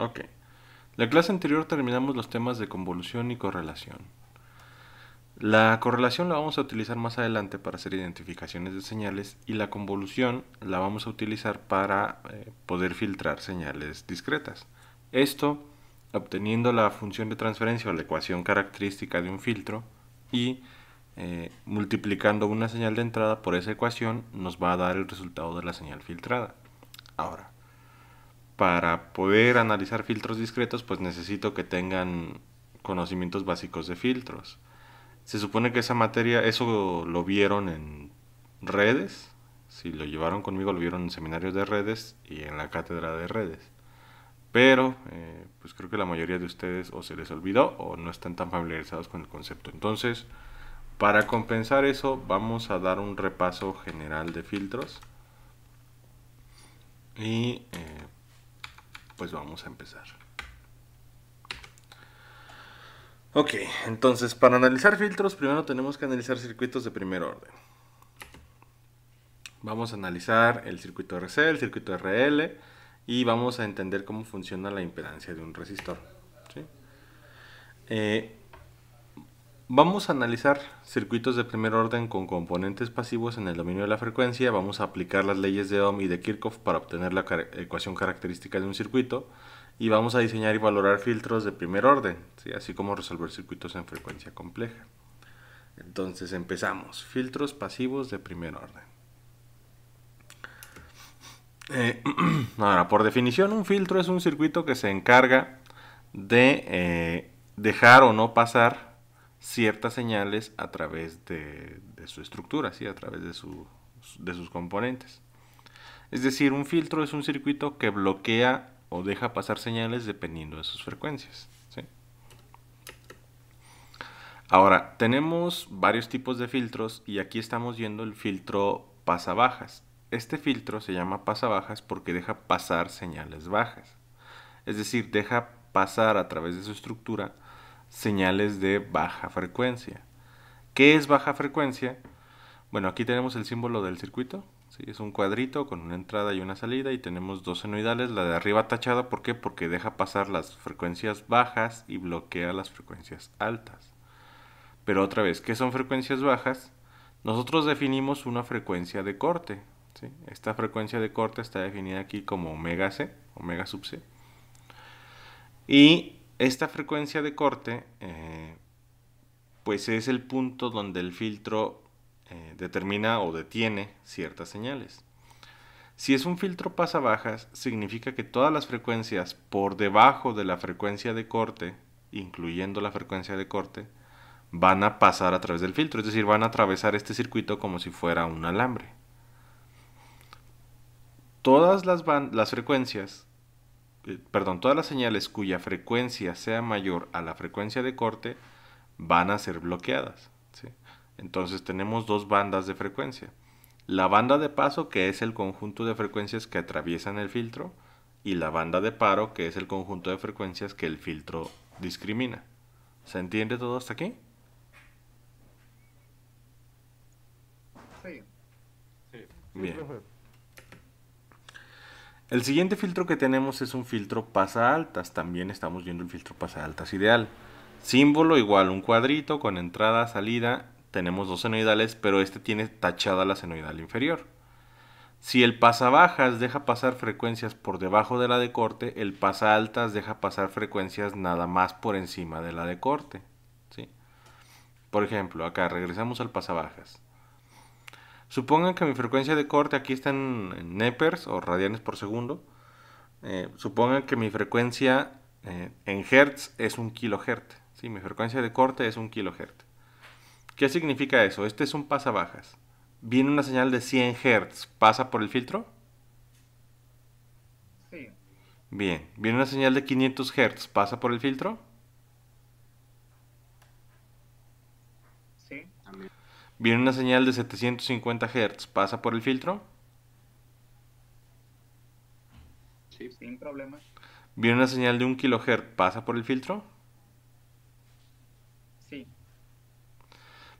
Ok. La clase anterior terminamos los temas de convolución y correlación. La correlación la vamos a utilizar más adelante para hacer identificaciones de señales y la convolución la vamos a utilizar para eh, poder filtrar señales discretas. Esto obteniendo la función de transferencia o la ecuación característica de un filtro y eh, multiplicando una señal de entrada por esa ecuación nos va a dar el resultado de la señal filtrada. Ahora, para poder analizar filtros discretos, pues necesito que tengan conocimientos básicos de filtros. Se supone que esa materia, eso lo vieron en redes, si lo llevaron conmigo lo vieron en seminarios de redes y en la cátedra de redes. Pero, eh, pues creo que la mayoría de ustedes o se les olvidó o no están tan familiarizados con el concepto. Entonces, para compensar eso, vamos a dar un repaso general de filtros. Y eh, pues vamos a empezar. Ok, entonces para analizar filtros primero tenemos que analizar circuitos de primer orden. Vamos a analizar el circuito RC, el circuito RL y vamos a entender cómo funciona la impedancia de un resistor. ¿sí? Eh, Vamos a analizar circuitos de primer orden con componentes pasivos en el dominio de la frecuencia. Vamos a aplicar las leyes de Ohm y de Kirchhoff para obtener la ecuación característica de un circuito. Y vamos a diseñar y valorar filtros de primer orden, así como resolver circuitos en frecuencia compleja. Entonces empezamos. Filtros pasivos de primer orden. Eh, ahora, por definición, un filtro es un circuito que se encarga de eh, dejar o no pasar ciertas señales a través de, su estructura, ¿sí? a través de, sus componentes. Es decir, un filtro es un circuito que bloquea o deja pasar señales dependiendo de sus frecuencias. Ahora, tenemos varios tipos de filtros y aquí estamos viendo el filtro pasabajas. Este filtro se llama pasabajas porque deja pasar señales bajas. Es decir, deja pasar a través de su estructura señales de baja frecuencia. ¿Qué es baja frecuencia? Bueno, aquí tenemos el símbolo del circuito. Es un cuadrito con una entrada y una salida y tenemos dos senoidales. La de arriba tachada, ¿por qué? Porque deja pasar las frecuencias bajas y bloquea las frecuencias altas. Pero otra vez, ¿qué son frecuencias bajas? Nosotros definimos una frecuencia de corte. Esta frecuencia de corte está definida aquí como omega C, omega sub C. Y esta frecuencia de corte eh, pues es el punto donde el filtro eh, determina o detiene ciertas señales. Si es un filtro pasa-bajas, significa que todas las frecuencias por debajo de la frecuencia de corte, incluyendo la frecuencia de corte, van a pasar a través del filtro, es decir, van a atravesar este circuito como si fuera un alambre. Todas las, las frecuencias eh, perdón, todas las señales cuya frecuencia sea mayor a la frecuencia de corte van a ser bloqueadas. Entonces tenemos dos bandas de frecuencia. La banda de paso, que es el conjunto de frecuencias que atraviesan el filtro, y la banda de paro, que es el conjunto de frecuencias que el filtro discrimina. ¿Se entiende todo hasta aquí? Sí. sí. Bien. El siguiente filtro que tenemos es un filtro pasa altas. También estamos viendo el filtro pasa altas ideal. Símbolo igual, un cuadrito con entrada, salida. Tenemos dos senoidales, pero este tiene tachada la senoidal inferior. Si el pasa bajas deja pasar frecuencias por debajo de la de corte, el pasa altas deja pasar frecuencias nada más por encima de la de corte. ¿sí? Por ejemplo, acá regresamos al pasa bajas. Supongan que mi frecuencia de corte aquí está en, nepers o radianes por segundo. Eh, supongan que mi frecuencia eh, en hertz es un kilohertz. Si Mi frecuencia de corte es un kilohertz. ¿Qué significa eso? Este es un pasabajas. Viene una señal de 100 hertz, ¿pasa por el filtro? Sí. Bien. Viene una señal de 500 hertz, ¿pasa por el filtro? viene una señal de 750 Hz, ¿pasa por el filtro? Sí, sin problema. Viene una señal de 1 kHz, ¿pasa por el filtro? Sí.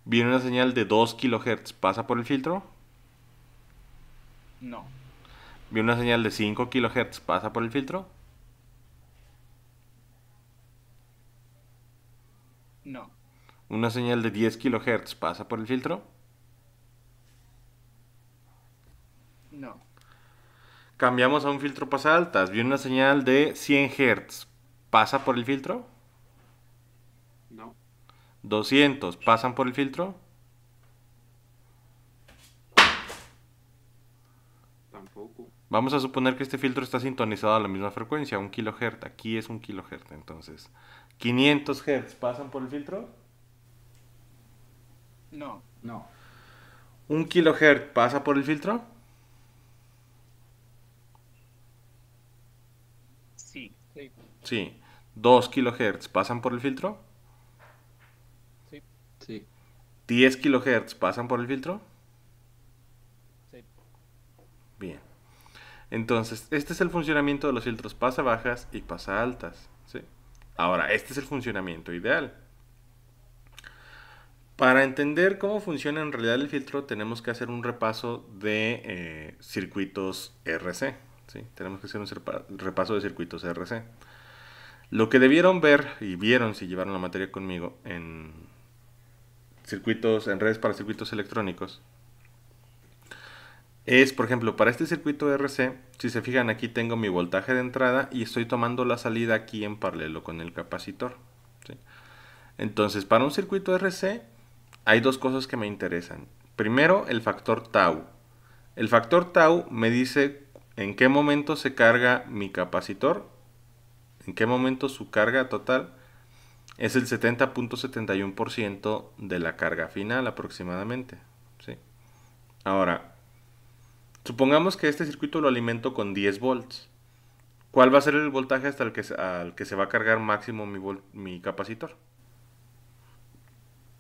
Viene una señal de 2 kHz, ¿pasa por el filtro? No. Viene una señal de 5 kHz, ¿pasa por el filtro? una señal de 10 kHz pasa por el filtro? No. Cambiamos a un filtro pasa altas. una señal de 100 Hz. ¿Pasa por el filtro? No. 200. ¿Pasan por el filtro? Tampoco. Vamos a suponer que este filtro está sintonizado a la misma frecuencia, 1 kHz. Aquí es 1 kHz, entonces. ¿500 Hz pasan por el filtro? No. No. ¿Un kilohertz pasa por el filtro? Sí. Sí. ¿Dos kilohertz pasan por el filtro? Sí. ¿Diez kilohertz pasan por el filtro? Sí. Bien. Entonces, este es el funcionamiento de los filtros pasa bajas y pasa altas. Ahora, este es el funcionamiento ideal. Para entender cómo funciona en realidad el filtro, tenemos que hacer un repaso de eh, circuitos RC. Tenemos que hacer un repaso de circuitos RC. Lo que debieron ver, y vieron si llevaron la materia conmigo, en circuitos, en redes para circuitos electrónicos, es, por ejemplo, para este circuito RC, si se fijan aquí tengo mi voltaje de entrada y estoy tomando la salida aquí en paralelo con el capacitor. Entonces, para un circuito RC, hay dos cosas que me interesan. Primero, el factor tau. El factor tau me dice en qué momento se carga mi capacitor, en qué momento su carga total es el 70.71% de la carga final aproximadamente. ¿sí? Ahora, supongamos que este circuito lo alimento con 10 volts. ¿Cuál va a ser el voltaje hasta el que, al que se va a cargar máximo mi, mi capacitor?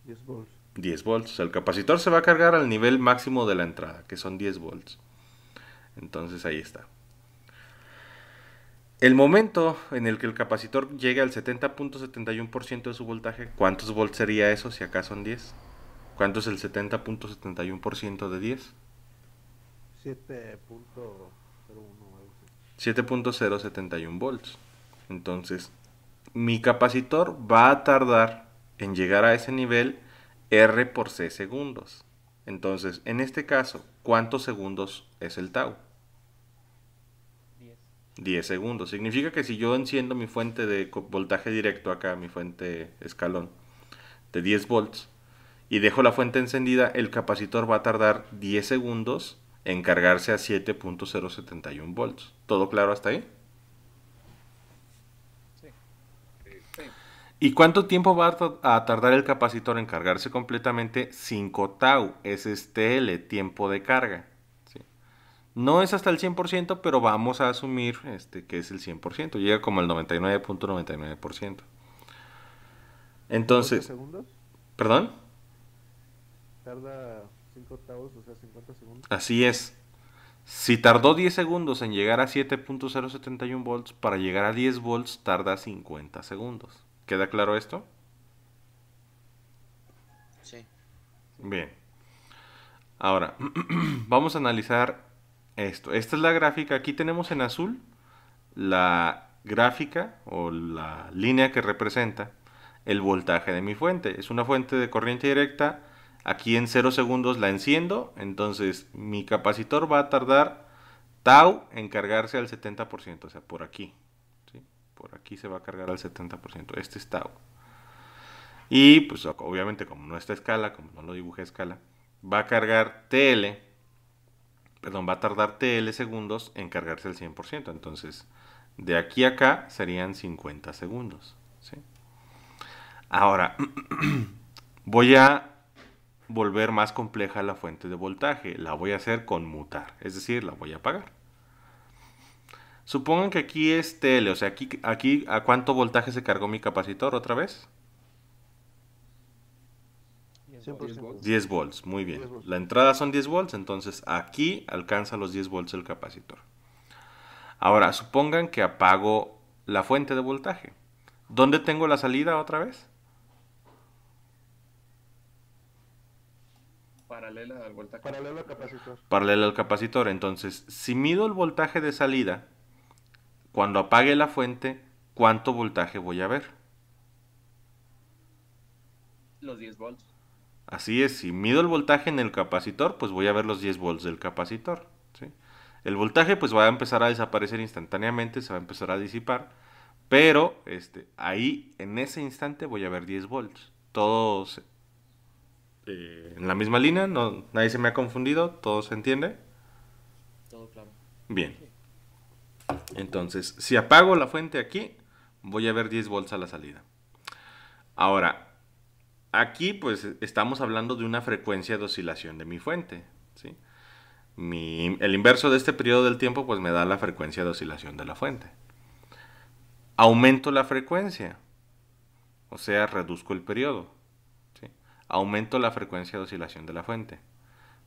10 volts. 10 volts. el capacitor se va a cargar al nivel máximo de la entrada, que son 10 volts. Entonces ahí está. El momento en el que el capacitor llegue al 70.71% de su voltaje, ¿cuántos volts sería eso si acá son 10? ¿Cuánto es el 70.71% de 10? 7.01. 7.071 volts. Entonces, mi capacitor va a tardar en llegar a ese nivel R por C segundos. Entonces, en este caso, ¿cuántos segundos es el tau? 10. segundos. Significa que si yo enciendo mi fuente de voltaje directo acá, mi fuente escalón, de 10 volts, y dejo la fuente encendida, el capacitor va a tardar 10 segundos en cargarse a 7.071 volts. ¿Todo claro hasta ahí? ¿Y cuánto tiempo va a tardar el capacitor en cargarse completamente? 5 tau, es este L, tiempo de carga. No es hasta el 100%, pero vamos a asumir este, que es el 100%, llega como el 99.99%. .99%. Entonces... segundos? ¿Perdón? Tarda 5 tau, o sea, 50 segundos. Así es. Si tardó 10 segundos en llegar a 7.071 volts, para llegar a 10 volts tarda 50 segundos. ¿Queda claro esto? Sí. Bien. Ahora, vamos a analizar esto. Esta es la gráfica. Aquí tenemos en azul la gráfica o la línea que representa el voltaje de mi fuente. Es una fuente de corriente directa. Aquí en 0 segundos la enciendo. Entonces mi capacitor va a tardar tau en cargarse al 70%, o sea, por aquí por aquí se va a cargar al 70%. Este estado. Y pues obviamente como no está escala, como no lo dibujé escala, va a cargar TL, perdón, va a tardar TL segundos en cargarse al 100%. Entonces, de aquí a acá serían 50 segundos. Ahora, voy a volver más compleja la fuente de voltaje. La voy a hacer con mutar, es decir, la voy a apagar. Supongan que aquí es TL, o sea, aquí, aquí a cuánto voltaje se cargó mi capacitor otra vez. 10 volts. 10 volts, muy bien. La entrada son 10 volts, entonces aquí alcanza los 10 volts el capacitor. Ahora, supongan que apago la fuente de voltaje. ¿Dónde tengo la salida otra vez? Paralela al Paralela al capacitor. Paralela al capacitor. Entonces, si mido el voltaje de salida, cuando apague la fuente, ¿cuánto voltaje voy a ver? Los 10 volts. Así es, si mido el voltaje en el capacitor, pues voy a ver los 10 volts del capacitor. El voltaje pues va a empezar a desaparecer instantáneamente, se va a empezar a disipar, pero este, ahí en ese instante voy a ver 10 volts. Todos eh, en la misma línea, no, nadie se me ha confundido, todo se entiende. Todo claro. Bien. Entonces, si apago la fuente aquí, voy a ver 10 volts a la salida. Ahora, aquí pues estamos hablando de una frecuencia de oscilación de mi fuente. el inverso de este periodo del tiempo pues me da la frecuencia de oscilación de la fuente. Aumento la frecuencia, o sea, reduzco el periodo. Aumento la frecuencia de oscilación de la fuente.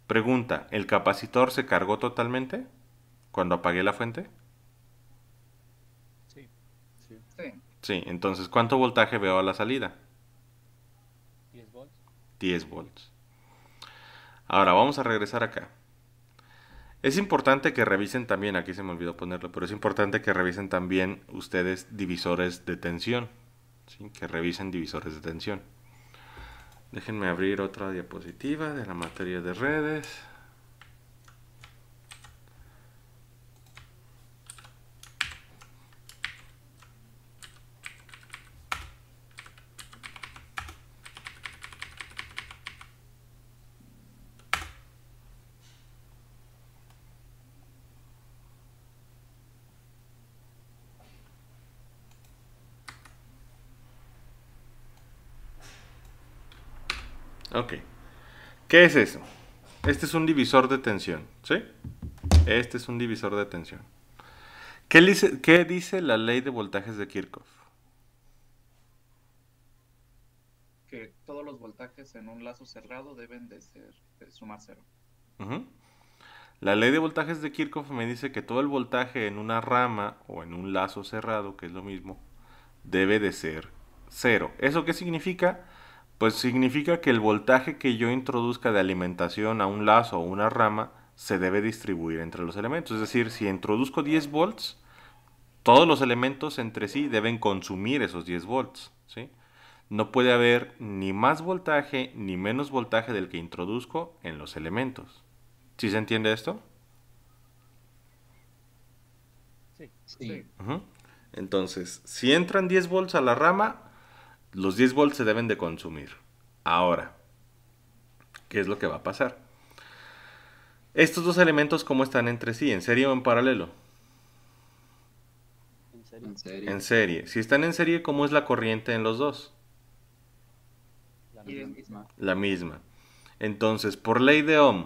Pregunta, ¿el capacitor se cargó totalmente cuando apagué la fuente? Sí, entonces, ¿cuánto voltaje veo a la salida? 10 volts. 10 volts. Ahora, vamos a regresar acá. Es importante que revisen también, aquí se me olvidó ponerlo, pero es importante que revisen también ustedes divisores de tensión. Que revisen divisores de tensión. Déjenme abrir otra diapositiva de la materia de redes. Ok. ¿Qué es eso? Este es un divisor de tensión, ¿sí? Este es un divisor de tensión. ¿Qué dice, la ley de voltajes de Kirchhoff? Que todos los voltajes en un lazo cerrado deben de, ser, de sumar cero. La ley de voltajes de Kirchhoff me dice que todo el voltaje en una rama o en un lazo cerrado, que es lo mismo, debe de ser cero. ¿Eso qué significa? Pues significa que el voltaje que yo introduzca de alimentación a un lazo o una rama se debe distribuir entre los elementos. Es decir, si introduzco 10 volts, todos los elementos entre sí deben consumir esos 10 volts. ¿sí? No puede haber ni más voltaje ni menos voltaje del que introduzco en los elementos. ¿Sí se entiende esto? Sí. Entonces, si entran 10 volts a la rama, los 10 volts se deben de consumir. Ahora, ¿qué es lo que va a pasar? Estos dos elementos, ¿cómo están entre sí? ¿En serie o en paralelo? En serie. En serie. Si están en serie, ¿cómo es la corriente en los dos? La misma. La misma. Entonces, por ley de Ohm,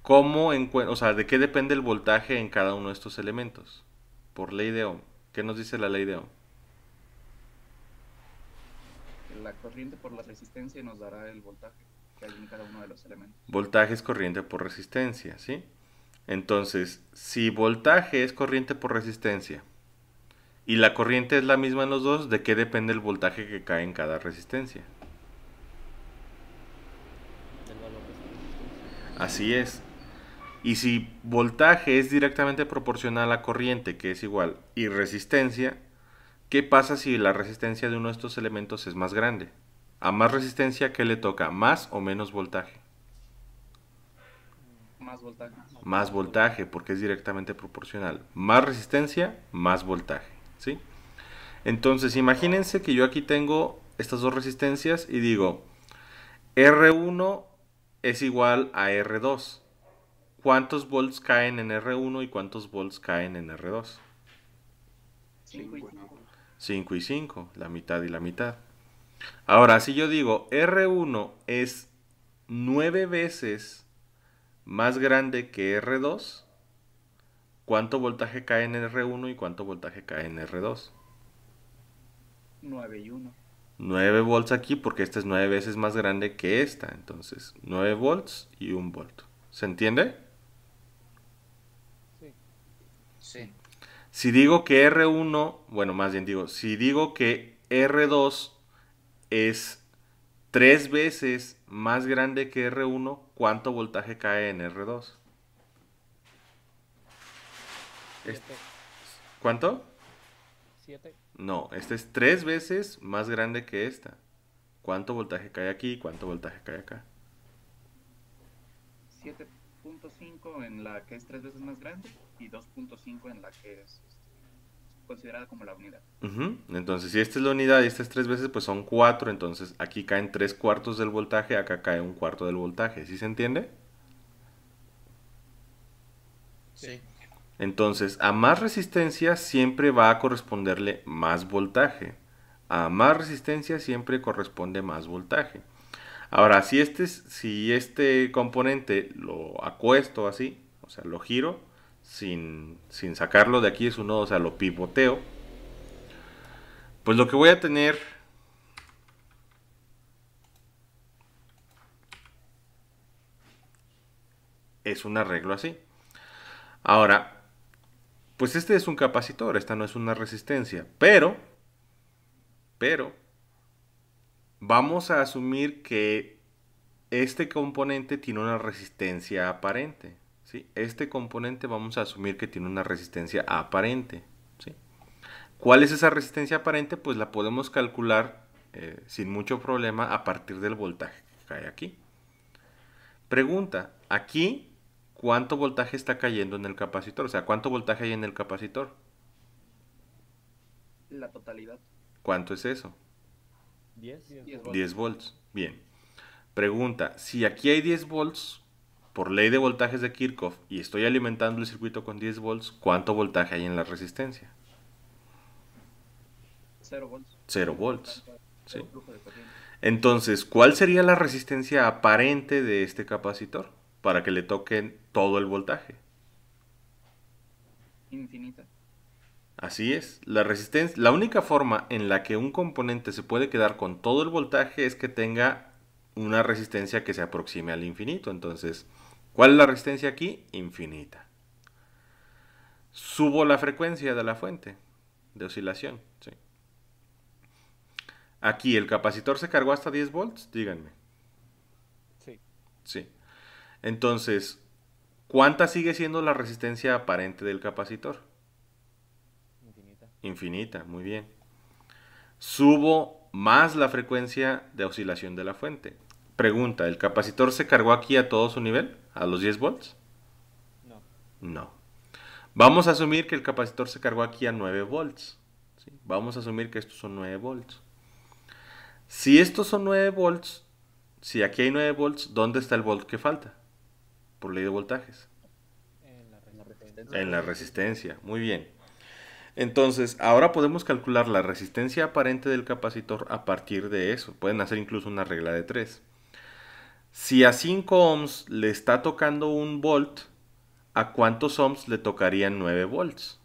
¿cómo o sea, ¿de qué depende el voltaje en cada uno de estos elementos? Por ley de Ohm. ¿Qué nos dice la ley de Ohm? la corriente por la resistencia nos dará el voltaje que hay en cada uno de los elementos. Voltaje es corriente por resistencia, ¿sí? Entonces, si voltaje es corriente por resistencia y la corriente es la misma en los dos, ¿de qué depende el voltaje que cae en cada resistencia? Así es. Y si voltaje es directamente proporcional a corriente, que es igual, y resistencia, ¿Qué pasa si la resistencia de uno de estos elementos es más grande? A más resistencia, ¿qué le toca? ¿Más o menos voltaje? Más voltaje. Más voltaje, porque es directamente proporcional. Más resistencia, más voltaje. ¿sí? Entonces, imagínense que yo aquí tengo estas dos resistencias y digo, R1 es igual a R2. ¿Cuántos volts caen en R1 y cuántos volts caen en R2? 5 y 5, la mitad y la mitad. Ahora, si yo digo R1 es 9 veces más grande que R2, ¿cuánto voltaje cae en R1 y cuánto voltaje cae en R2? 9 y 1. 9 volts aquí porque esta es 9 veces más grande que esta. Entonces, 9 volts y 1 volt. ¿Se entiende? Sí. Sí. Si digo que R1, bueno, más bien digo, si digo que R2 es tres veces más grande que R1, ¿cuánto voltaje cae en R2? Este, ¿Cuánto? 7. No, esta es tres veces más grande que esta. ¿Cuánto voltaje cae aquí y cuánto voltaje cae acá? 7.5 en la que es tres veces más grande y 2.5 en la que es considerada como la unidad. Entonces, si esta es la unidad y estas es tres veces, pues son cuatro. Entonces, aquí caen tres cuartos del voltaje, acá cae un cuarto del voltaje. ¿Sí se entiende? Sí. Entonces, a más resistencia siempre va a corresponderle más voltaje. A más resistencia siempre corresponde más voltaje. Ahora, si este, si este componente lo acuesto así, o sea, lo giro, sin, sacarlo de aquí, es uno o sea, lo pivoteo. Pues lo que voy a tener es un arreglo así. Ahora, pues este es un capacitor, esta no es una resistencia, pero, pero, vamos a asumir que este componente tiene una resistencia aparente. Este componente vamos a asumir que tiene una resistencia aparente. ¿Cuál es esa resistencia aparente? Pues la podemos calcular eh, sin mucho problema a partir del voltaje que cae aquí. Pregunta, aquí cuánto voltaje está cayendo en el capacitor, o sea, cuánto voltaje hay en el capacitor. La totalidad. ¿Cuánto es eso? 10, 10 10 volts. Bien. Pregunta, si aquí hay 10 volts, por ley de voltajes de Kirchhoff y estoy alimentando el circuito con 10 volts, ¿cuánto voltaje hay en la resistencia? 0 volts. 0 volts. Entonces, ¿cuál sería la resistencia aparente de este capacitor para que le toquen todo el voltaje? Infinita. Así es, la resistencia, la única forma en la que un componente se puede quedar con todo el voltaje es que tenga una resistencia que se aproxime al infinito. Entonces, ¿Cuál es la resistencia aquí? Infinita. Subo la frecuencia de la fuente de oscilación. Aquí, ¿el capacitor se cargó hasta 10 volts? Díganme. Sí. Sí. Entonces, ¿cuánta sigue siendo la resistencia aparente del capacitor? Infinita. Infinita, muy bien. Subo más la frecuencia de oscilación de la fuente. Pregunta, ¿el capacitor se cargó aquí a todo su nivel? ¿A los 10 volts? No. Vamos a asumir que el capacitor se cargó aquí a 9 volts. Vamos a asumir que estos son 9 volts. Si estos son 9 volts, si aquí hay 9 volts, ¿dónde está el volt que falta? Por ley de voltajes. En la resistencia. En la resistencia. Muy bien. Entonces, ahora podemos calcular la resistencia aparente del capacitor a partir de eso. Pueden hacer incluso una regla de 3. Si a 5 ohms le está tocando un volt, ¿a cuántos ohms le tocarían 9 volts?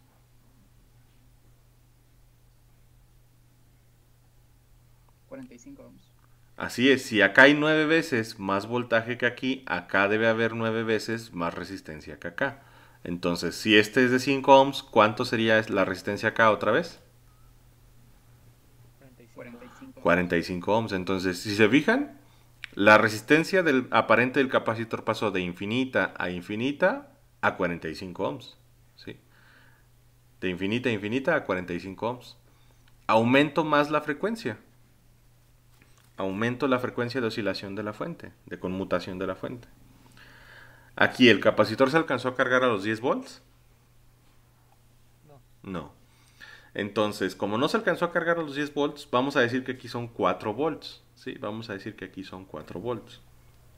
¿45 ohms? Así es, si acá hay 9 veces más voltaje que aquí, acá debe haber 9 veces más resistencia que acá. Entonces, si este es de 5 ohms, ¿cuánto sería la resistencia acá otra vez? 45, 45 ohms. Entonces, si se fijan, la resistencia del aparente del capacitor pasó de infinita a infinita a 45 ohms. ¿sí? De infinita a infinita a 45 ohms. Aumento más la frecuencia. Aumento la frecuencia de oscilación de la fuente, de conmutación de la fuente. Aquí el capacitor se alcanzó a cargar a los 10 volts. No. no. Entonces, como no se alcanzó a cargar a los 10 volts, vamos a decir que aquí son 4 volts. ¿sí? Vamos a decir que aquí son 4 volts.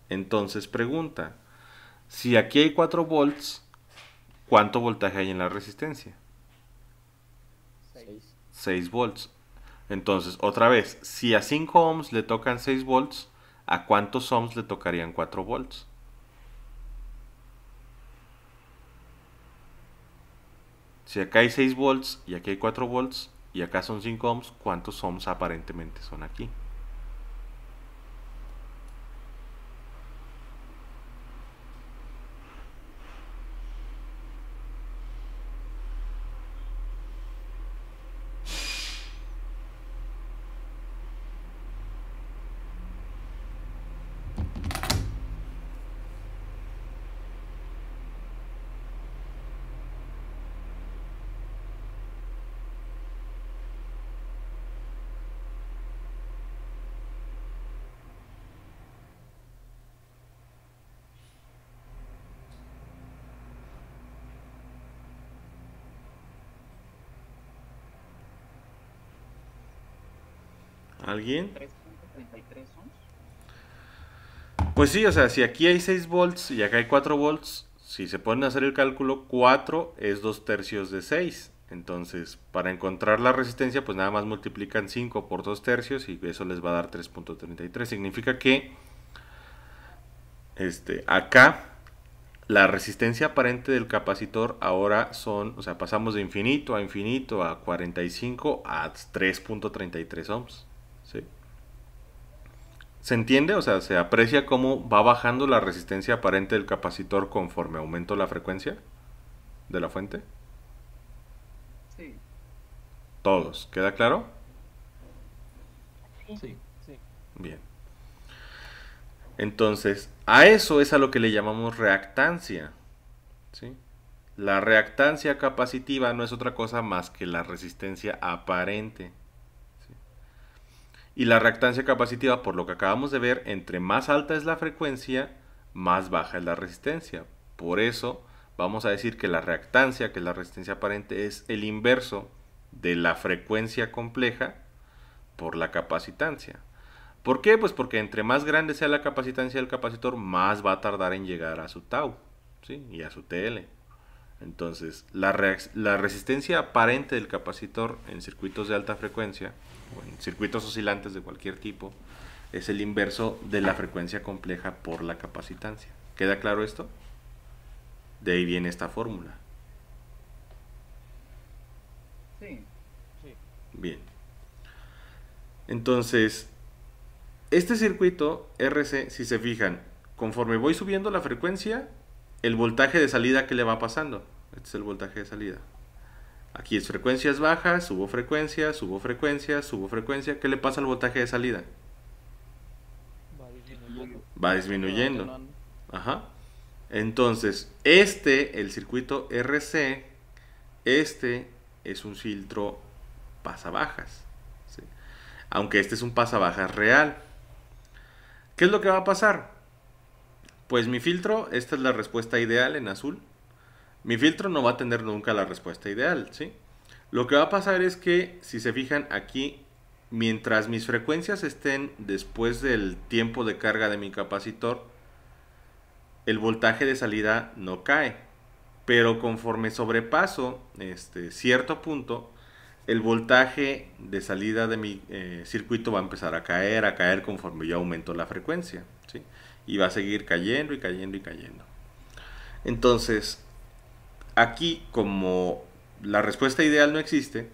Entonces pregunta, si aquí hay 4 volts, ¿cuánto voltaje hay en la resistencia? 6. 6 volts. Entonces, otra vez, si a 5 ohms le tocan 6 volts, ¿a cuántos ohms le tocarían 4 volts? Si acá hay 6 volts y aquí hay 4 volts y acá son 5 ohms, ¿cuántos ohms aparentemente son aquí? alguien. 3.33 Pues sí, o sea, si aquí hay 6 volts y acá hay 4 volts, si se pueden hacer el cálculo, 4 es 2 tercios de 6. Entonces, para encontrar la resistencia, pues nada más multiplican 5 por 2 tercios y eso les va a dar 3.33. Significa que este, acá la resistencia aparente del capacitor ahora son, o sea, pasamos de infinito a infinito a 45 a 3.33 ohms. Se entiende, o sea, se aprecia cómo va bajando la resistencia aparente del capacitor conforme aumento la frecuencia de la fuente. Sí. Todos, ¿queda claro? Sí. sí. Bien. Entonces, a eso es a lo que le llamamos reactancia. La reactancia capacitiva no es otra cosa más que la resistencia aparente. Y la reactancia capacitiva, por lo que acabamos de ver, entre más alta es la frecuencia, más baja es la resistencia. Por eso vamos a decir que la reactancia, que es la resistencia aparente, es el inverso de la frecuencia compleja por la capacitancia. ¿Por qué? Pues porque entre más grande sea la capacitancia del capacitor, más va a tardar en llegar a su tau y a su TL. Entonces, la, la resistencia aparente del capacitor en circuitos de alta frecuencia en circuitos oscilantes de cualquier tipo, es el inverso de la frecuencia compleja por la capacitancia. ¿Queda claro esto? De ahí viene esta fórmula. Sí, sí. Bien. Entonces, este circuito RC, si se fijan, conforme voy subiendo la frecuencia, el voltaje de salida que le va pasando. Este es el voltaje de salida. Aquí es frecuencias bajas, subo frecuencia, subo frecuencia, subo frecuencia. ¿Qué le pasa al voltaje de salida? Va disminuyendo. Va disminuyendo. Ajá. Entonces, este, el circuito RC, este es un filtro pasabajas. ¿sí? Aunque este es un pasabajas real. ¿Qué es lo que va a pasar? Pues mi filtro, esta es la respuesta ideal en azul. Mi filtro no va a tener nunca la respuesta ideal, ¿sí? Lo que va a pasar es que, si se fijan aquí, mientras mis frecuencias estén después del tiempo de carga de mi capacitor, el voltaje de salida no cae. Pero conforme sobrepaso este, cierto punto, el voltaje de salida de mi eh, circuito va a empezar a caer, a caer conforme yo aumento la frecuencia. ¿sí? Y va a seguir cayendo y cayendo y cayendo. Entonces, aquí, como la respuesta ideal no existe,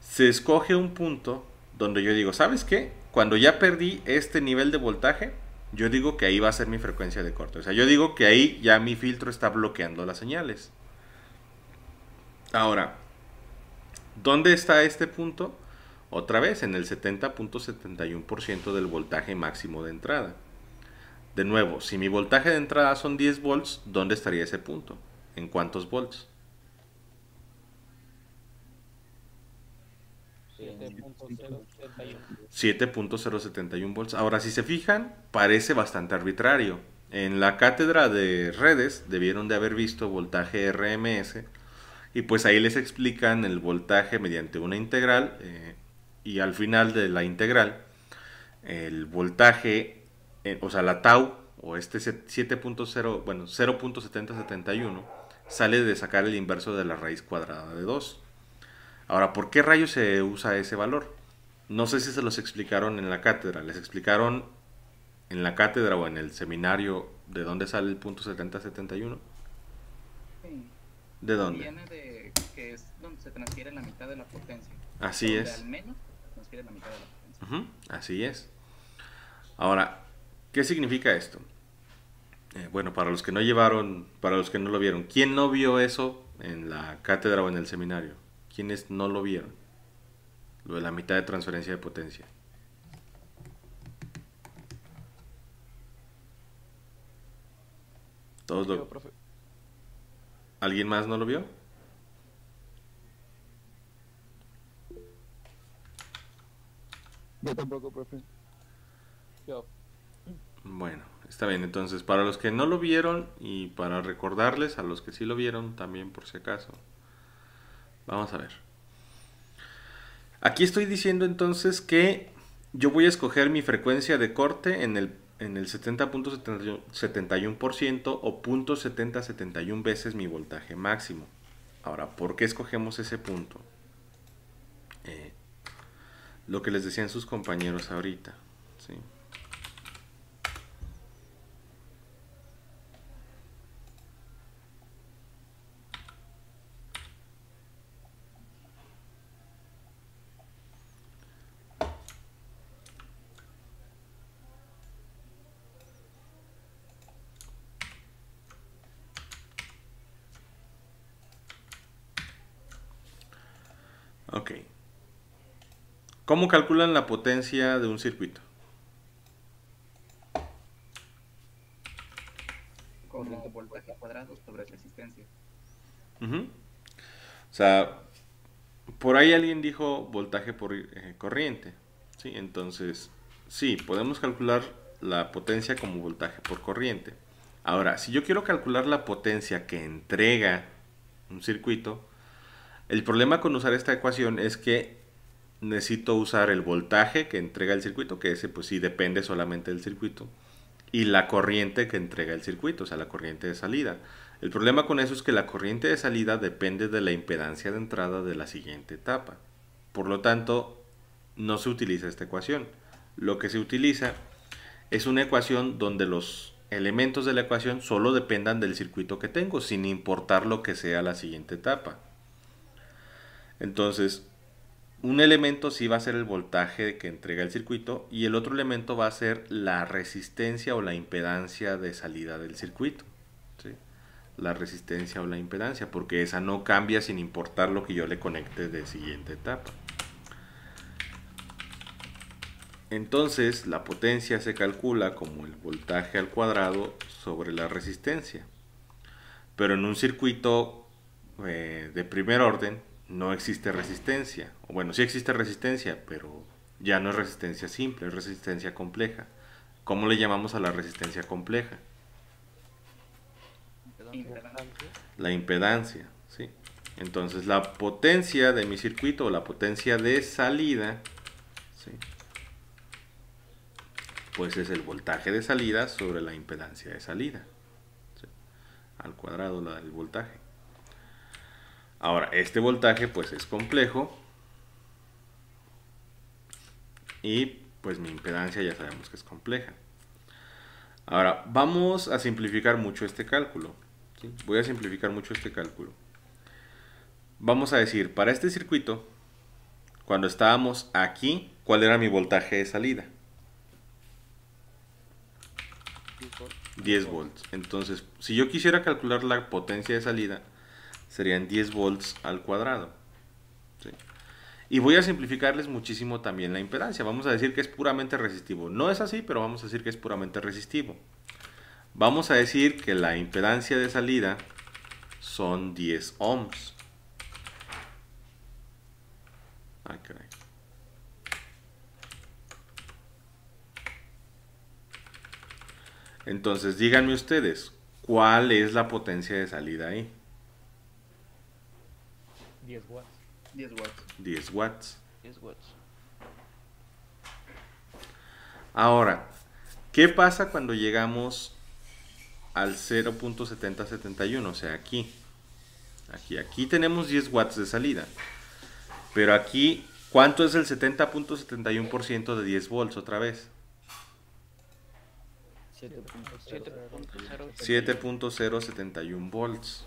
se escoge un punto donde yo digo, ¿sabes qué? Cuando ya perdí este nivel de voltaje, yo digo que ahí va a ser mi frecuencia de corte. O sea, yo digo que ahí ya mi filtro está bloqueando las señales. Ahora, ¿dónde está este punto? Otra vez, en el 70.71% del voltaje máximo de entrada. De nuevo, si mi voltaje de entrada son 10 volts, ¿dónde estaría ese punto? en cuántos volts. 7.071 volts. Ahora, si se fijan, parece bastante arbitrario. En la cátedra de redes debieron de haber visto voltaje RMS y pues ahí les explican el voltaje mediante una integral eh, y al final de la integral el voltaje, eh, o sea, la tau o este 7.0, bueno, 0.7071 sale de sacar el inverso de la raíz cuadrada de 2. Ahora, ¿por qué rayos se usa ese valor? No sé si se los explicaron en la cátedra, les explicaron en la cátedra o en el seminario de dónde sale el punto 7071. Sí. ¿De dónde? Viene de que donde se transfiere la mitad de la potencia. Así es. Al menos se transfiere la mitad de la potencia. Así es. Ahora, ¿qué significa esto? Eh, bueno, para los que no llevaron, para los que no lo vieron, ¿quién no vio eso en la cátedra o en el seminario? ¿Quiénes no lo vieron? Lo de la mitad de transferencia de potencia. ¿Alguien más no lo vio? Yo tampoco, profe. Yo. Bueno, está bien. Entonces, para los que no lo vieron y para recordarles a los que sí lo vieron también por si acaso. Vamos a ver. Aquí estoy diciendo entonces que yo voy a escoger mi frecuencia de corte en el, en el 70.71% o 0.7071 veces mi voltaje máximo. Ahora, ¿por qué escogemos ese punto? Eh, lo que les decían sus compañeros ahorita. ¿Cómo calculan la potencia de un circuito? Con voltaje cuadrado sobre resistencia. O sea, por ahí alguien dijo voltaje por eh, corriente. ¿sí? Entonces, sí, podemos calcular la potencia como voltaje por corriente. Ahora, si yo quiero calcular la potencia que entrega un circuito, el problema con usar esta ecuación es que necesito usar el voltaje que entrega el circuito, que ese pues sí depende solamente del circuito, y la corriente que entrega el circuito, o sea, la corriente de salida. El problema con eso es que la corriente de salida depende de la impedancia de entrada de la siguiente etapa. Por lo tanto, no se utiliza esta ecuación. Lo que se utiliza es una ecuación donde los elementos de la ecuación solo dependan del circuito que tengo, sin importar lo que sea la siguiente etapa. Entonces, un elemento sí va a ser el voltaje que entrega el circuito y el otro elemento va a ser la resistencia o la impedancia de salida del circuito. La resistencia o la impedancia, porque esa no cambia sin importar lo que yo le conecte de siguiente etapa. Entonces la potencia se calcula como el voltaje al cuadrado sobre la resistencia. Pero en un circuito eh, de primer orden, no existe resistencia. O bueno, sí existe resistencia, pero ya no es resistencia simple, es resistencia compleja. ¿Cómo le llamamos a la resistencia compleja? La impedancia, sí. Entonces la potencia de mi circuito o la potencia de salida, pues es el voltaje de salida sobre la impedancia de salida. Al cuadrado la del voltaje. Ahora, este voltaje pues es complejo. Y pues mi impedancia ya sabemos que es compleja. Ahora, vamos a simplificar mucho este cálculo. Voy a simplificar mucho este cálculo. Vamos a decir, para este circuito, cuando estábamos aquí, ¿cuál era mi voltaje de salida? 10 volts. Entonces, si yo quisiera calcular la potencia de salida, serían 10 volts al cuadrado. Y voy a simplificarles muchísimo también la impedancia. Vamos a decir que es puramente resistivo. No es así, pero vamos a decir que es puramente resistivo. Vamos a decir que la impedancia de salida son 10 ohms. Ah, Entonces díganme ustedes, ¿cuál es la potencia de salida ahí? 10 watts. 10 watts. 10 watts. 10 Ahora, ¿qué pasa cuando llegamos al 0.7071? O sea, aquí. Aquí, aquí tenemos 10 watts de salida. Pero aquí, ¿cuánto es el 70.71% de 10 volts otra vez? 7.071 volts.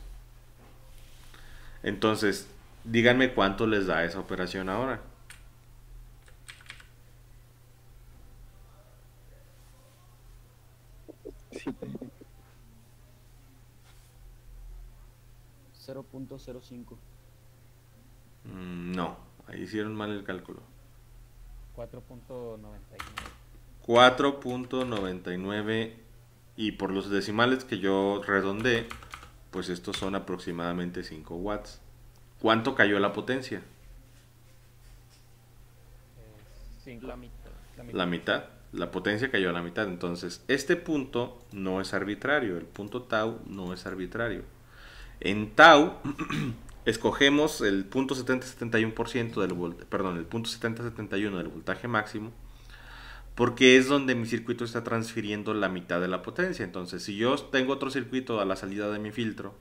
Entonces, Díganme cuánto les da esa operación ahora. 0.05. Mm, no, ahí hicieron mal el cálculo. 4.99. 4.99 y por los decimales que yo redondeé, pues estos son aproximadamente 5 watts. ¿Cuánto cayó la potencia? La, mitad, la mitad. potencia cayó a la mitad. Entonces, este punto no es arbitrario. El punto tau no es arbitrario. En tau escogemos el punto del perdón, el punto 70-71 del voltaje máximo porque es donde mi circuito está transfiriendo la mitad de la potencia. Entonces, si yo tengo otro circuito a la salida de mi filtro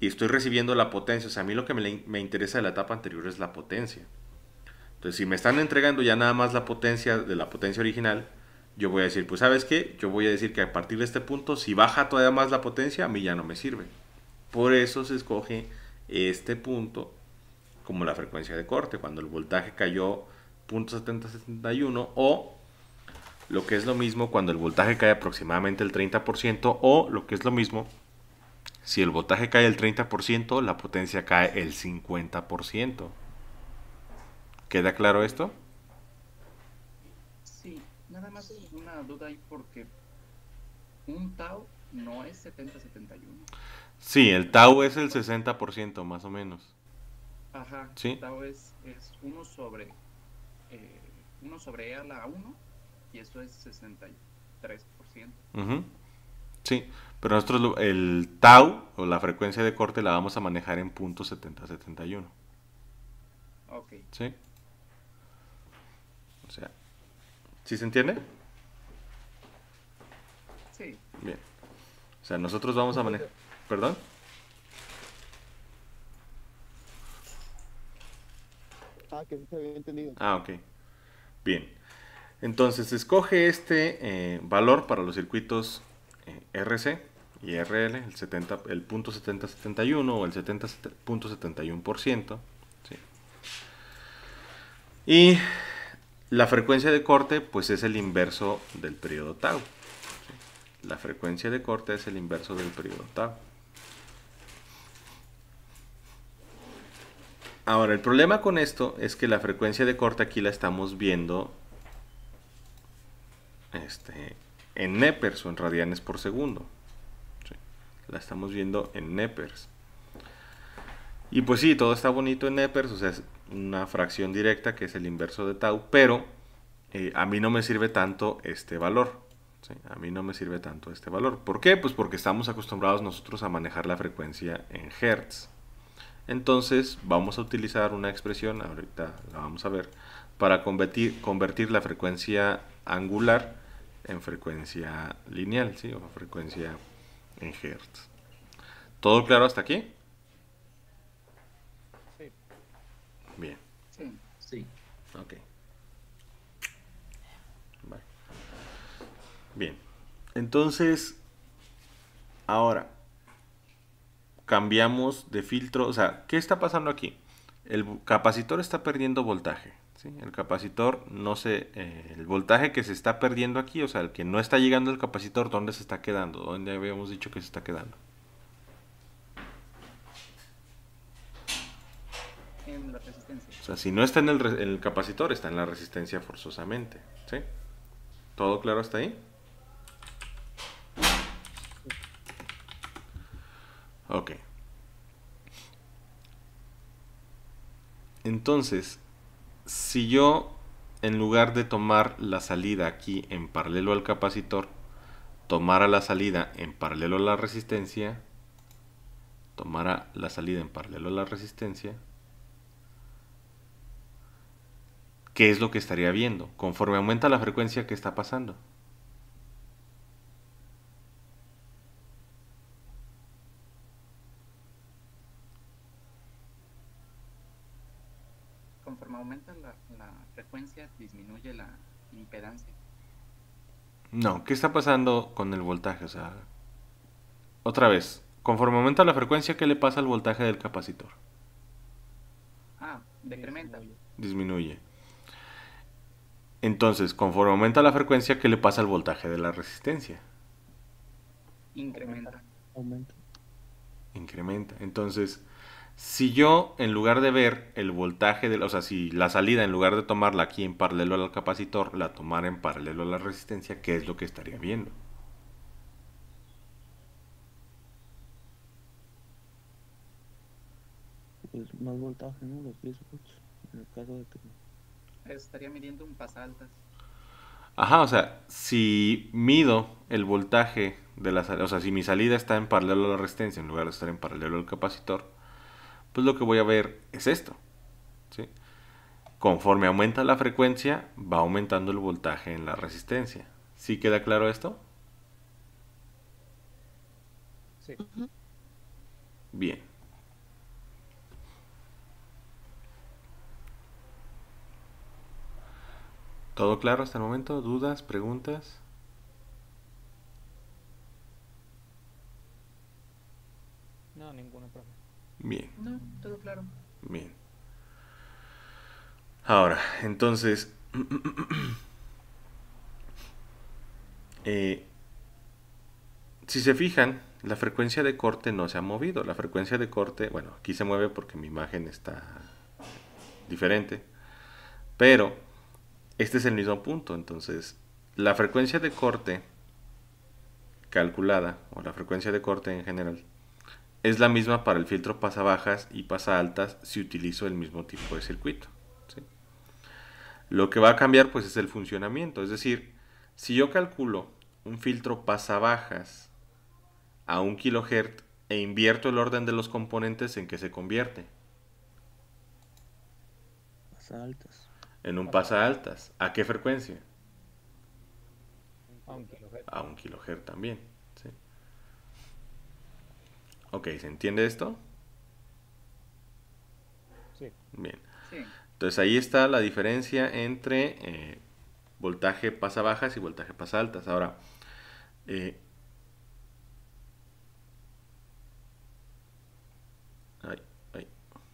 y estoy recibiendo la potencia. O sea, a mí lo que me, interesa de la etapa anterior es la potencia. Entonces, si me están entregando ya nada más la potencia de la potencia original, yo voy a decir, pues sabes qué, yo voy a decir que a partir de este punto, si baja todavía más la potencia, a mí ya no me sirve. Por eso se escoge este punto como la frecuencia de corte, cuando el voltaje cayó 0.7071 o lo que es lo mismo cuando el voltaje cae aproximadamente el 30% o lo que es lo mismo si el voltaje cae el 30%, la potencia cae el 50%. ¿Queda claro esto? Sí, nada más una duda ahí porque un tau no es 70-71. Sí, el tau es el 60% más o menos. Ajá, ¿Sí? el tau es, es 1 sobre, eh, sobre E a la 1 y eso es 63%. Ajá. Sí, pero nosotros el tau o la frecuencia de corte la vamos a manejar en punto 70 Ok. ¿Sí? O sea, ¿sí se entiende? Sí. Bien. O sea, nosotros vamos a manejar... ¿Perdón? Ah, que se había entendido. Ah, ok. Bien. Entonces, escoge este eh, valor para los circuitos eh, RC y RL, el, 70, el punto 7071 o el 70.71%. ¿sí? Y la frecuencia de corte pues es el inverso del periodo tau. La frecuencia de corte es el inverso del periodo tau. Ahora, el problema con esto es que la frecuencia de corte aquí la estamos viendo este, en nepers o en radianes por segundo. La estamos viendo en nepers. Y pues sí, todo está bonito en nepers, o sea, es una fracción directa que es el inverso de tau, pero eh, a mí no me sirve tanto este valor. A mí no me sirve tanto este valor. ¿Por qué? Pues porque estamos acostumbrados nosotros a manejar la frecuencia en hertz. Entonces vamos a utilizar una expresión, ahorita la vamos a ver, para convertir, convertir la frecuencia angular en frecuencia lineal, ¿sí? O frecuencia en Hertz. ¿Todo claro hasta aquí? Sí. Bien. Sí, Ok. Vale. Bien. Entonces, ahora, cambiamos de filtro. O sea, ¿qué está pasando aquí? El capacitor está perdiendo voltaje. El capacitor no sé, eh, el voltaje que se está perdiendo aquí, o sea, el que no está llegando al capacitor, ¿dónde se está quedando? ¿Dónde habíamos dicho que se está quedando? En la resistencia. O sea, si no está en el, el capacitor, está en la resistencia forzosamente, ¿sí? ¿Todo claro hasta ahí? Ok. Entonces, si yo, en lugar de tomar la salida aquí en paralelo al capacitor, tomara la salida en paralelo a la resistencia, tomara la salida en paralelo a la resistencia, ¿qué es lo que estaría viendo? Conforme aumenta la frecuencia, ¿qué está pasando? No, ¿qué está pasando con el voltaje? O sea, otra vez, conforme aumenta la frecuencia, ¿qué le pasa al voltaje del capacitor? Ah, decrementa. Disminuye. Entonces, conforme aumenta la frecuencia, ¿qué le pasa al voltaje de la resistencia? Incrementa. Incrementa. Entonces, si yo, en lugar de ver el voltaje, de, o sea, si la salida, en lugar de tomarla aquí en paralelo al capacitor, la tomara en paralelo a la resistencia, ¿qué es lo que estaría viendo? Pues, más voltaje, ¿no? Los 10 en el caso de que... Estaría midiendo un altas. Ajá, o sea, si mido el voltaje de la salida, o sea, si mi salida está en paralelo a la resistencia en lugar de estar en paralelo al capacitor, pues lo que voy a ver es esto. Conforme aumenta la frecuencia, va aumentando el voltaje en la resistencia. ¿Sí queda claro esto? Sí. Bien. ¿Todo claro hasta el momento? ¿Dudas? ¿Preguntas? No, ninguna Bien. No, todo claro. Bien. Ahora, entonces... Eh, si se fijan, la frecuencia de corte no se ha movido. La frecuencia de corte, bueno, aquí se mueve porque mi imagen está diferente. Pero este es el mismo punto. Entonces, la frecuencia de corte calculada, o la frecuencia de corte en general, es la misma para el filtro pasa bajas y pasa altas si utilizo el mismo tipo de circuito. Lo que va a cambiar pues es el funcionamiento, es decir, si yo calculo un filtro pasa bajas a 1 kHz e invierto el orden de los componentes en que se convierte. En un pasa altas. ¿A qué frecuencia? A un kHz A un kilohertz también. Ok, ¿se entiende esto? Sí. Bien. Entonces ahí está la diferencia entre eh, voltaje pasa bajas y voltaje pasa altas. Ahora, eh,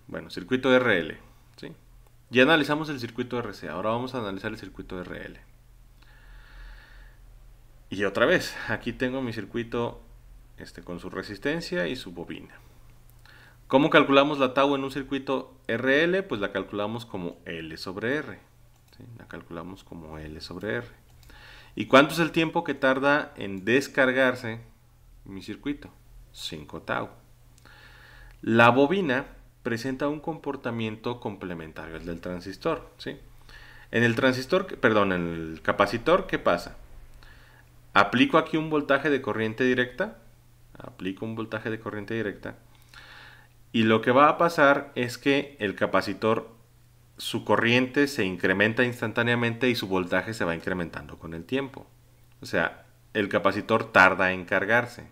bueno, circuito RL. ¿sí? Ya analizamos el circuito RC, ahora vamos a analizar el circuito RL. Y otra vez, aquí tengo mi circuito este, con su resistencia y su bobina. ¿Cómo calculamos la tau en un circuito RL? Pues la calculamos como L sobre R. La calculamos como L sobre R. ¿Y cuánto es el tiempo que tarda en descargarse mi circuito? 5 tau. La bobina presenta un comportamiento complementario al del transistor. ¿sí? En el transistor, perdón, en el capacitor, ¿qué pasa? Aplico aquí un voltaje de corriente directa, aplico un voltaje de corriente directa y lo que va a pasar es que el capacitor, su corriente se incrementa instantáneamente y su voltaje se va incrementando con el tiempo. O sea, el capacitor tarda en cargarse.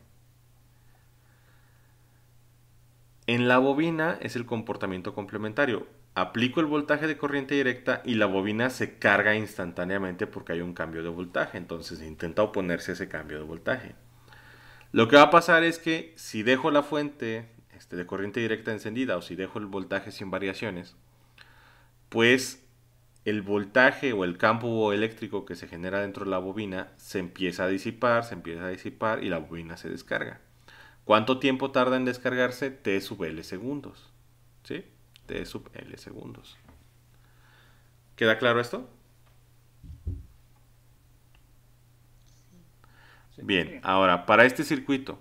En la bobina es el comportamiento complementario. Aplico el voltaje de corriente directa y la bobina se carga instantáneamente porque hay un cambio de voltaje. Entonces intenta oponerse a ese cambio de voltaje. Lo que va a pasar es que si dejo la fuente este, de corriente directa encendida o si dejo el voltaje sin variaciones, pues el voltaje o el campo eléctrico que se genera dentro de la bobina se empieza a disipar, se empieza a disipar y la bobina se descarga. ¿Cuánto tiempo tarda en descargarse? T sub L segundos. ¿Sí? T sub L segundos. ¿Queda claro esto? Bien, ahora, para este circuito,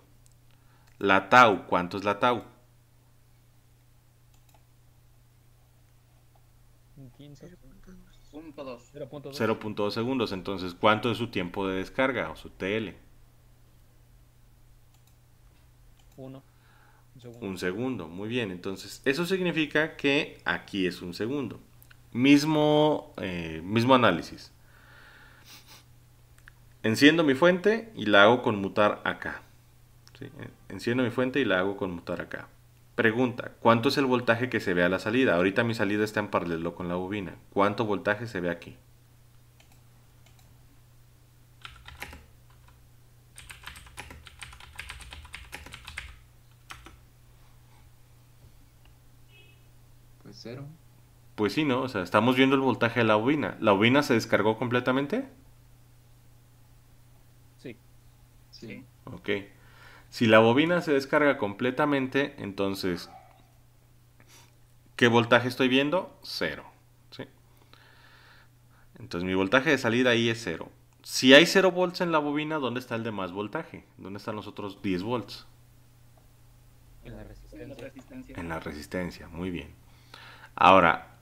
la tau, ¿cuánto es la tau? 0.2 segundos. Entonces, ¿cuánto es su tiempo de descarga o su TL? Un segundo. Muy bien. Entonces, eso significa que aquí es un segundo. Mismo, eh, mismo análisis. Enciendo mi fuente y la hago conmutar acá. Eh, enciendo mi fuente y la hago conmutar acá. Pregunta, ¿cuánto es el voltaje que se ve a la salida? Ahorita mi salida está en paralelo con la bobina. ¿Cuánto voltaje se ve aquí? Pues cero. Pues sí, ¿no? O sea, estamos viendo el voltaje de la bobina. ¿La bobina se descargó completamente? Si la bobina se descarga completamente, entonces, ¿qué voltaje estoy viendo? Cero. Entonces mi voltaje de salida ahí es cero. Si hay 0 volts en la bobina, ¿dónde está el de más voltaje? ¿Dónde están los otros 10 volts? En la resistencia. En la resistencia, muy bien. Ahora,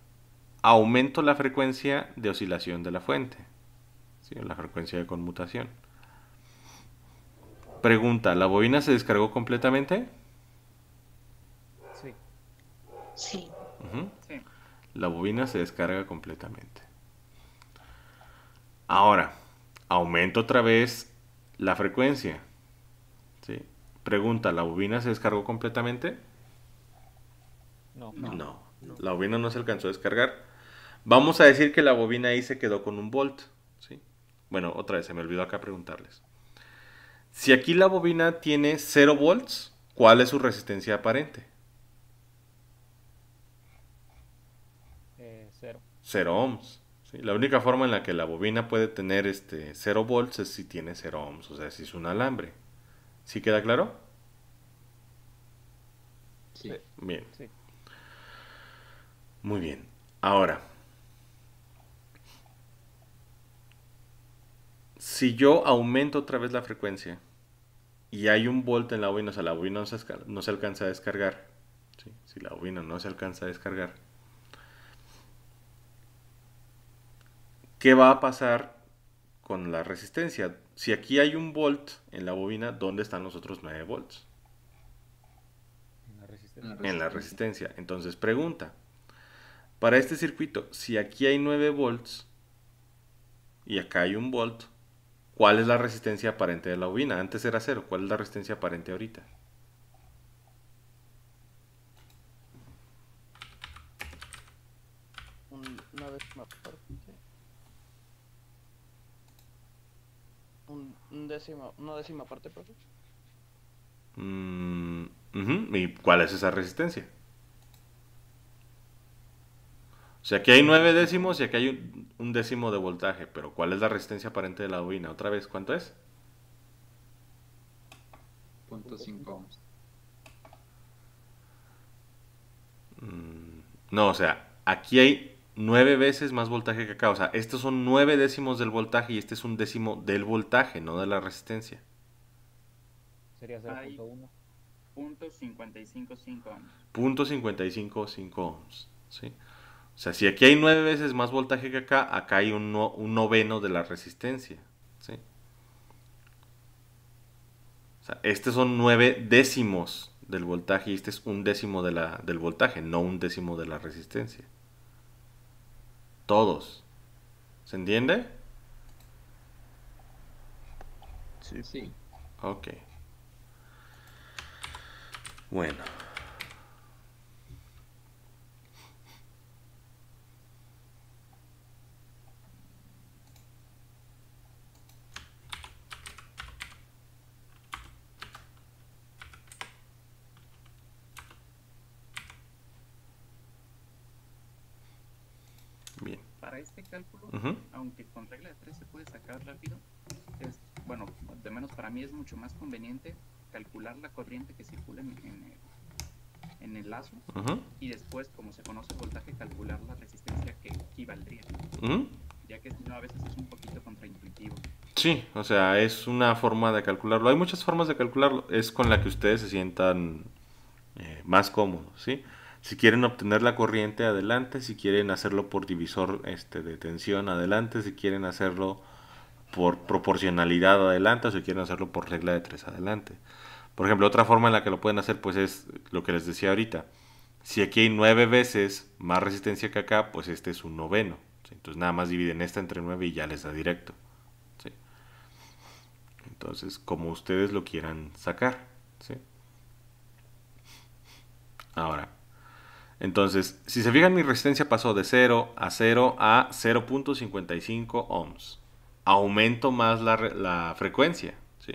aumento la frecuencia de oscilación de la fuente, ¿sí? la frecuencia de conmutación. Pregunta, ¿la bobina se descargó completamente? Sí. Sí. La bobina se descarga completamente. Ahora, aumento otra vez la frecuencia. ¿Sí? Pregunta, ¿la bobina se descargó completamente? No. no. No. La bobina no se alcanzó a descargar. Vamos a decir que la bobina ahí se quedó con un volt. ¿sí? Bueno, otra vez, se me olvidó acá preguntarles. Si aquí la bobina tiene 0 volts, ¿cuál es su resistencia aparente? 0. Eh, 0 ohms. La única forma en la que la bobina puede tener este 0 volts es si tiene 0 ohms, o sea, si es un alambre. ¿Sí queda claro? Sí. Eh, bien. Muy bien. Ahora, si yo aumento otra vez la frecuencia, y hay un volt en la bobina, o sea, la bobina no se, alcanza a descargar. Si la bobina no se alcanza a descargar, ¿qué va a pasar con la resistencia? Si aquí hay un volt en la bobina, ¿dónde están los otros 9 volts? En la resistencia. En la resistencia. Entonces pregunta, para este circuito, si aquí hay 9 volts y acá hay un volt, ¿Cuál es la resistencia aparente de la bobina? Antes era cero. ¿Cuál es la resistencia aparente ahorita? Una décima parte. Un, una décima parte, profe. Mm, ¿Y cuál es esa resistencia? O sea, aquí hay nueve décimos y aquí hay un, décimo de voltaje, pero ¿cuál es la resistencia aparente de la bobina? Otra vez, ¿cuánto es? 0.5 ohms. Mm, no, o sea, aquí hay nueve veces más voltaje que acá. O sea, estos son nueve décimos del voltaje y este es un décimo del voltaje, no de la resistencia. Sería 0.1. Punto ohms. Punto ohms, ¿sí? O sea, si aquí hay nueve veces más voltaje que acá, acá hay un, noveno de la resistencia. ¿sí? O sea, estos son nueve décimos del voltaje y este es un décimo del voltaje, no un décimo de la resistencia. Todos. ¿Se entiende? Sí, sí. Ok. Bueno. a mí es mucho más conveniente calcular la corriente que circula en, el, lazo y después, como se conoce el voltaje, calcular la resistencia que equivaldría. Ya que si a veces es un poquito contraintuitivo. Sí, o sea, es una forma de calcularlo. Hay muchas formas de calcularlo. Es con la que ustedes se sientan eh, más cómodos, ¿sí? Si quieren obtener la corriente, adelante. Si quieren hacerlo por divisor este, de tensión, adelante. Si quieren hacerlo por proporcionalidad adelante si quieren hacerlo por regla de tres adelante. Por ejemplo, otra forma en la que lo pueden hacer pues es lo que les decía ahorita. Si aquí hay nueve veces más resistencia que acá, pues este es un noveno. Entonces nada más dividen esta entre nueve y ya les da directo. Entonces, como ustedes lo quieran sacar. Ahora, entonces, si se fijan, mi resistencia pasó de 0 a 0 a 0.55 ohms aumento más la, la frecuencia. ¿sí?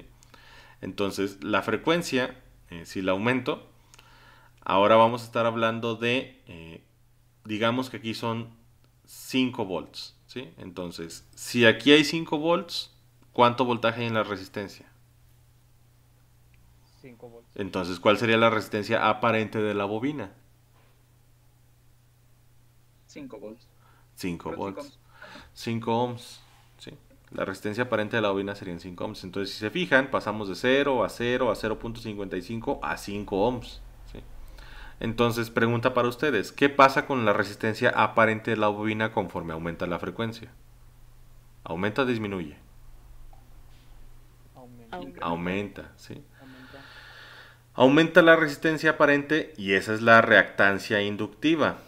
Entonces, la frecuencia, eh, si la aumento, ahora vamos a estar hablando de, eh, digamos que aquí son 5 volts. ¿sí? Entonces, si aquí hay 5 volts, ¿cuánto voltaje hay en la resistencia? 5 volts. Entonces, ¿cuál sería la resistencia aparente de la bobina? 5 volts. 5 volts. 5 ohms. La resistencia aparente de la bobina serían 5 ohms. Entonces, si se fijan, pasamos de 0 a 0 a 0.55 a 5 ohms. Entonces, pregunta para ustedes, ¿qué pasa con la resistencia aparente de la bobina conforme aumenta la frecuencia? ¿Aumenta o disminuye? Aumenta. Aumenta, Aumenta la resistencia aparente y esa es la reactancia inductiva.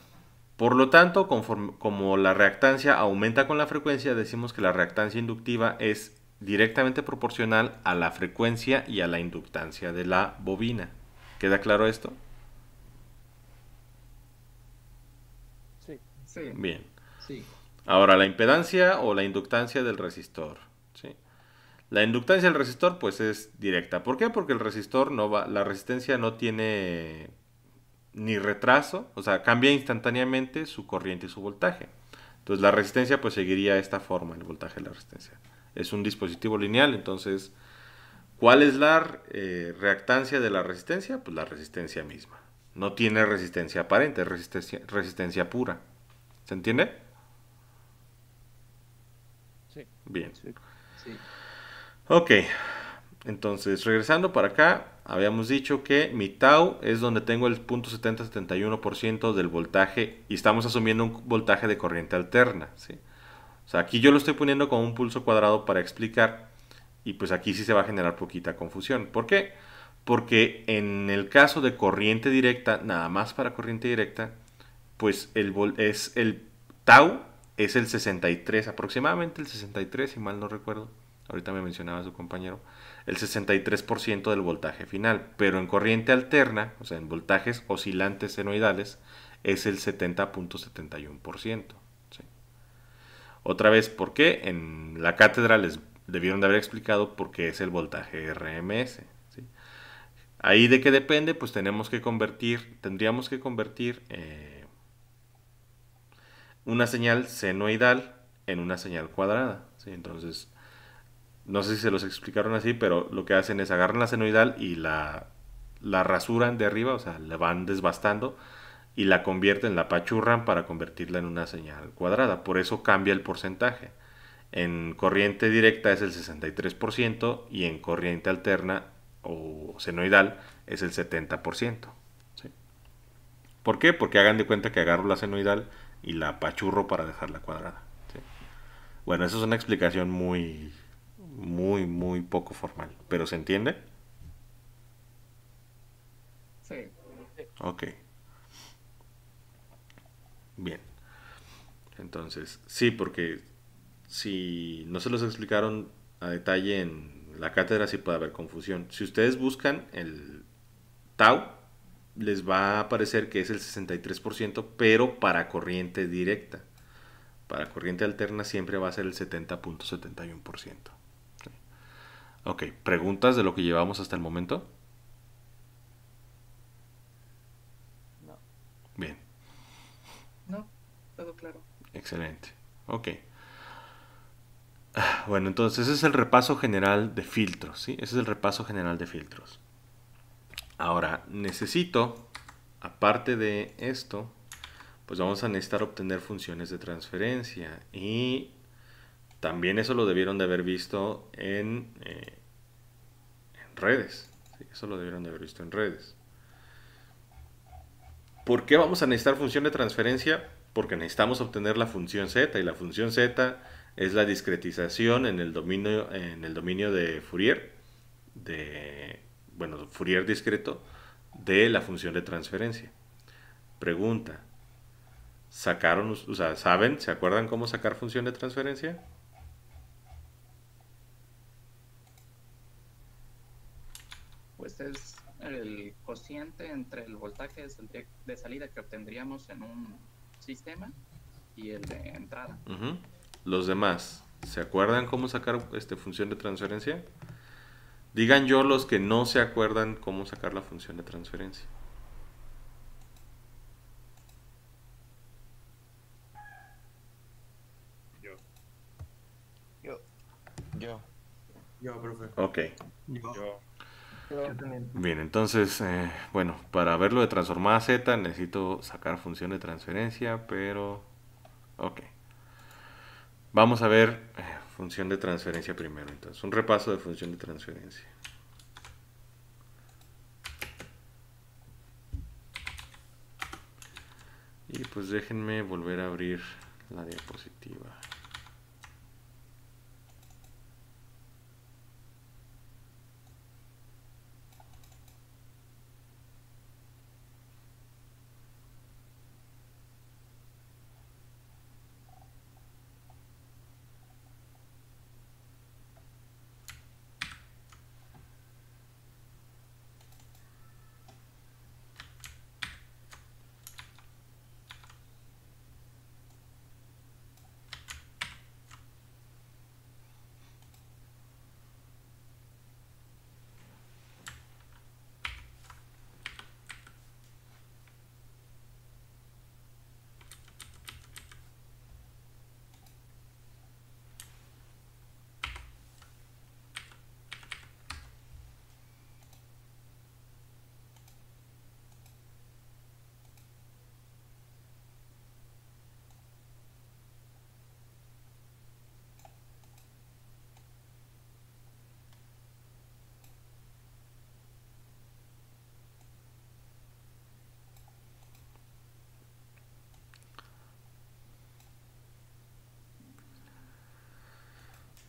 Por lo tanto, como la reactancia aumenta con la frecuencia, decimos que la reactancia inductiva es directamente proporcional a la frecuencia y a la inductancia de la bobina. ¿Queda claro esto? Sí. sí. Bien. Sí. Ahora, la impedancia o la inductancia del resistor. ¿sí? La inductancia del resistor pues es directa. ¿Por qué? Porque el resistor no va, la resistencia no tiene ni retraso, o sea, cambia instantáneamente su corriente y su voltaje. Entonces la resistencia pues seguiría esta forma, el voltaje de la resistencia. Es un dispositivo lineal, entonces, ¿cuál es la eh, reactancia de la resistencia? Pues la resistencia misma. No tiene resistencia aparente, es resistencia, resistencia pura. ¿Se entiende? Sí. Bien. sí. Ok. Entonces, regresando para acá, habíamos dicho que mi tau es donde tengo el 0.7071% del voltaje y estamos asumiendo un voltaje de corriente alterna. ¿sí? O sea, aquí yo lo estoy poniendo con un pulso cuadrado para explicar y pues aquí sí se va a generar poquita confusión. ¿Por qué? Porque en el caso de corriente directa, nada más para corriente directa, pues el, es el tau es el 63, aproximadamente el 63, si mal no recuerdo. Ahorita me mencionaba su compañero el 63% del voltaje final, pero en corriente alterna, o sea, en voltajes oscilantes senoidales, es el 70.71%. Otra vez, ¿por qué? En la cátedra les debieron de haber explicado por qué es el voltaje RMS. Ahí de qué depende, pues tenemos que convertir, tendríamos que convertir eh, una señal senoidal en una señal cuadrada. Entonces, no sé si se los explicaron así, pero lo que hacen es agarran la senoidal y la, rasuran de arriba, o sea, la van desbastando y la convierten, la pachurran para convertirla en una señal cuadrada. Por eso cambia el porcentaje. En corriente directa es el 63% y en corriente alterna o senoidal es el 70%. ¿sí? ¿Por qué? Porque hagan de cuenta que agarro la senoidal y la pachurro para dejarla cuadrada. Bueno, eso es una explicación muy muy, muy poco formal. ¿Pero se entiende? Sí. Ok. Bien. Entonces, sí, porque si no se los explicaron a detalle en la cátedra, sí puede haber confusión. Si ustedes buscan el tau, les va a aparecer que es el 63%, pero para corriente directa. Para corriente alterna siempre va a ser el 70.71%. Ok, ¿preguntas de lo que llevamos hasta el momento? No. Bien. No, todo claro. Excelente. Ok. Bueno, entonces ese es el repaso general de filtros, ¿sí? Ese es el repaso general de filtros. Ahora, necesito, aparte de esto, pues vamos a necesitar obtener funciones de transferencia. Y también eso lo debieron de haber visto en, eh, redes. eso lo debieron de haber visto en redes. ¿Por qué vamos a necesitar función de transferencia? Porque necesitamos obtener la función z y la función z es la discretización en el dominio, en el dominio de Fourier, de, bueno, Fourier discreto, de la función de transferencia. Pregunta, ¿sacaron, saben, se acuerdan cómo sacar función de transferencia? es el cociente entre el voltaje de salida que obtendríamos en un sistema y el de entrada. Los demás, ¿se acuerdan cómo sacar este, función de transferencia? Digan yo los que no se acuerdan cómo sacar la función de transferencia. Yo. Yo. Yo. Yo, profe. Ok. yo. Bien, entonces, eh, bueno, para verlo de transformada Z necesito sacar función de transferencia, pero... Ok. Vamos a ver eh, función de transferencia primero, entonces, un repaso de función de transferencia. Y pues déjenme volver a abrir la diapositiva.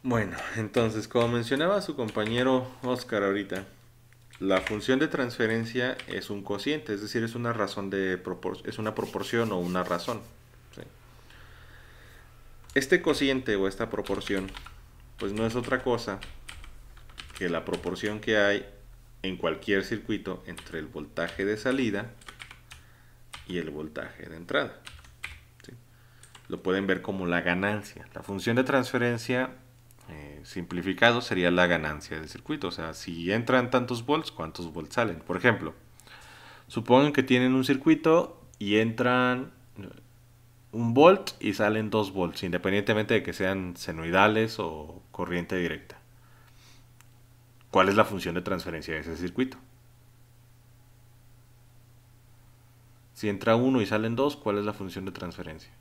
Bueno, entonces, como mencionaba su compañero Oscar ahorita, la función de transferencia es un cociente, es decir, es una razón de propor es una proporción o una razón. Este cociente o esta proporción, pues no es otra cosa que la proporción que hay en cualquier circuito entre el voltaje de salida y el voltaje de entrada. Lo pueden ver como la ganancia. La función de transferencia eh, simplificado sería la ganancia del circuito. O sea, si entran tantos volts, ¿cuántos volts salen? Por ejemplo, supongan que tienen un circuito y entran eh, un volt y salen dos volts, independientemente de que sean senoidales o corriente directa. ¿Cuál es la función de transferencia de ese circuito? Si entra uno y salen dos, ¿cuál es la función de transferencia?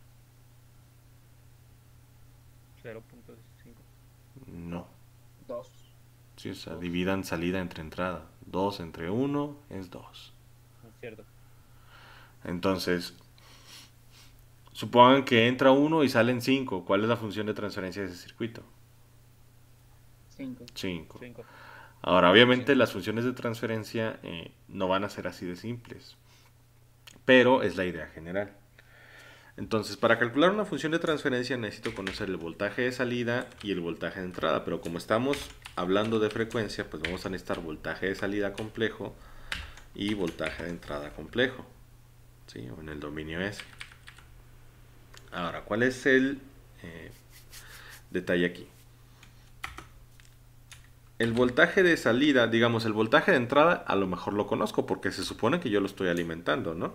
dividan salida entre entrada. 2 entre 1 es 2. Ah, Entonces, supongan que entra 1 y salen 5. ¿Cuál es la función de transferencia de ese circuito? 5. Ahora, obviamente las funciones de transferencia eh, no van a ser así de simples, pero es la idea general. Entonces, para calcular una función de transferencia necesito conocer el voltaje de salida y el voltaje de entrada, pero como estamos hablando de frecuencia, pues vamos a necesitar voltaje de salida complejo y voltaje de entrada complejo, ¿sí? en el dominio S. Ahora, ¿cuál es el eh, detalle aquí? El voltaje de salida, digamos, el voltaje de entrada a lo mejor lo conozco porque se supone que yo lo estoy alimentando, ¿no?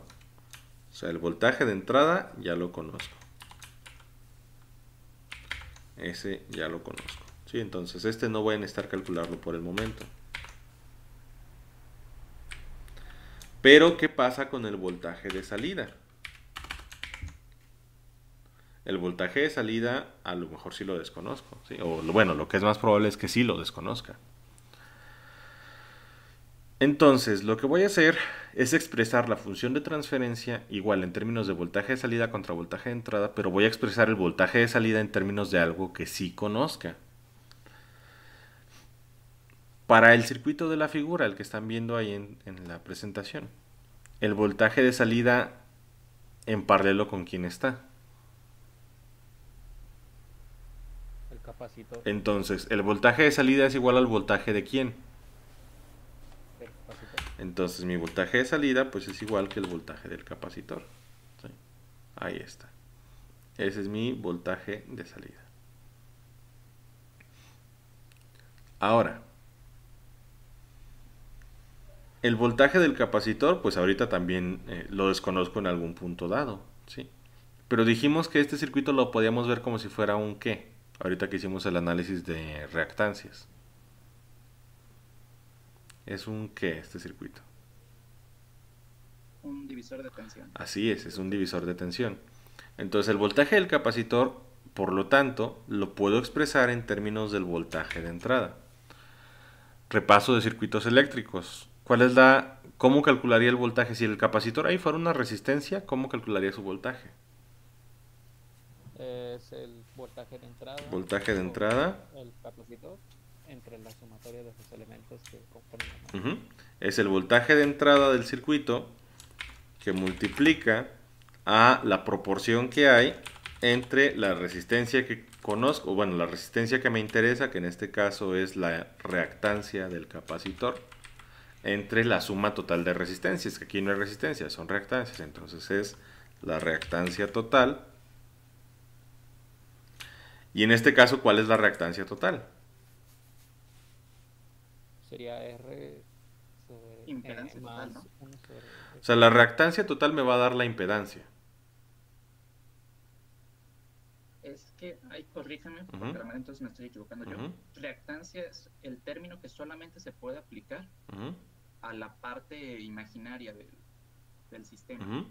O sea, el voltaje de entrada ya lo conozco. Ese ya lo conozco. ¿sí? Entonces este no voy a necesitar calcularlo por el momento. Pero, ¿qué pasa con el voltaje de salida? El voltaje de salida a lo mejor sí lo desconozco. O bueno, lo que es más probable es que sí lo desconozca. Entonces, lo que voy a hacer es expresar la función de transferencia igual en términos de voltaje de salida contra voltaje de entrada, pero voy a expresar el voltaje de salida en términos de algo que sí conozca. Para el circuito de la figura, el que están viendo ahí en, la presentación, el voltaje de salida en paralelo con quién está. Entonces, el voltaje de salida es igual al voltaje de quién entonces mi voltaje de salida pues es igual que el voltaje del capacitor. Ahí está. Ese es mi voltaje de salida. Ahora, el voltaje del capacitor, pues ahorita también eh, lo desconozco en algún punto dado, ¿sí? Pero dijimos que este circuito lo podíamos ver como si fuera un qué, ahorita que hicimos el análisis de reactancias. ¿Es un qué este circuito? Un divisor de tensión. Así es, es un divisor de tensión. Entonces el voltaje del capacitor, por lo tanto, lo puedo expresar en términos del voltaje de entrada. Repaso de circuitos eléctricos. ¿Cuál es la, ¿Cómo calcularía el voltaje? Si el capacitor ahí fuera una resistencia, ¿cómo calcularía su voltaje? Es el voltaje de entrada. Voltaje de entrada. El capacitor entre la sumatoria de elementos que componen Es el voltaje de entrada del circuito que multiplica a la proporción que hay entre la resistencia que conozco, bueno, la resistencia que me interesa, que en este caso es la reactancia del capacitor, entre la suma total de resistencias, que aquí no hay resistencias, son reactancias, entonces es la reactancia total. Y en este caso, ¿cuál es la reactancia total? sería R sobre impedancia total, O sea, la reactancia total me va a dar la impedancia. Es que, ahí corrígeme, porque entonces me estoy equivocando yo. Reactancia es el término que solamente se puede aplicar a la parte imaginaria del, del sistema.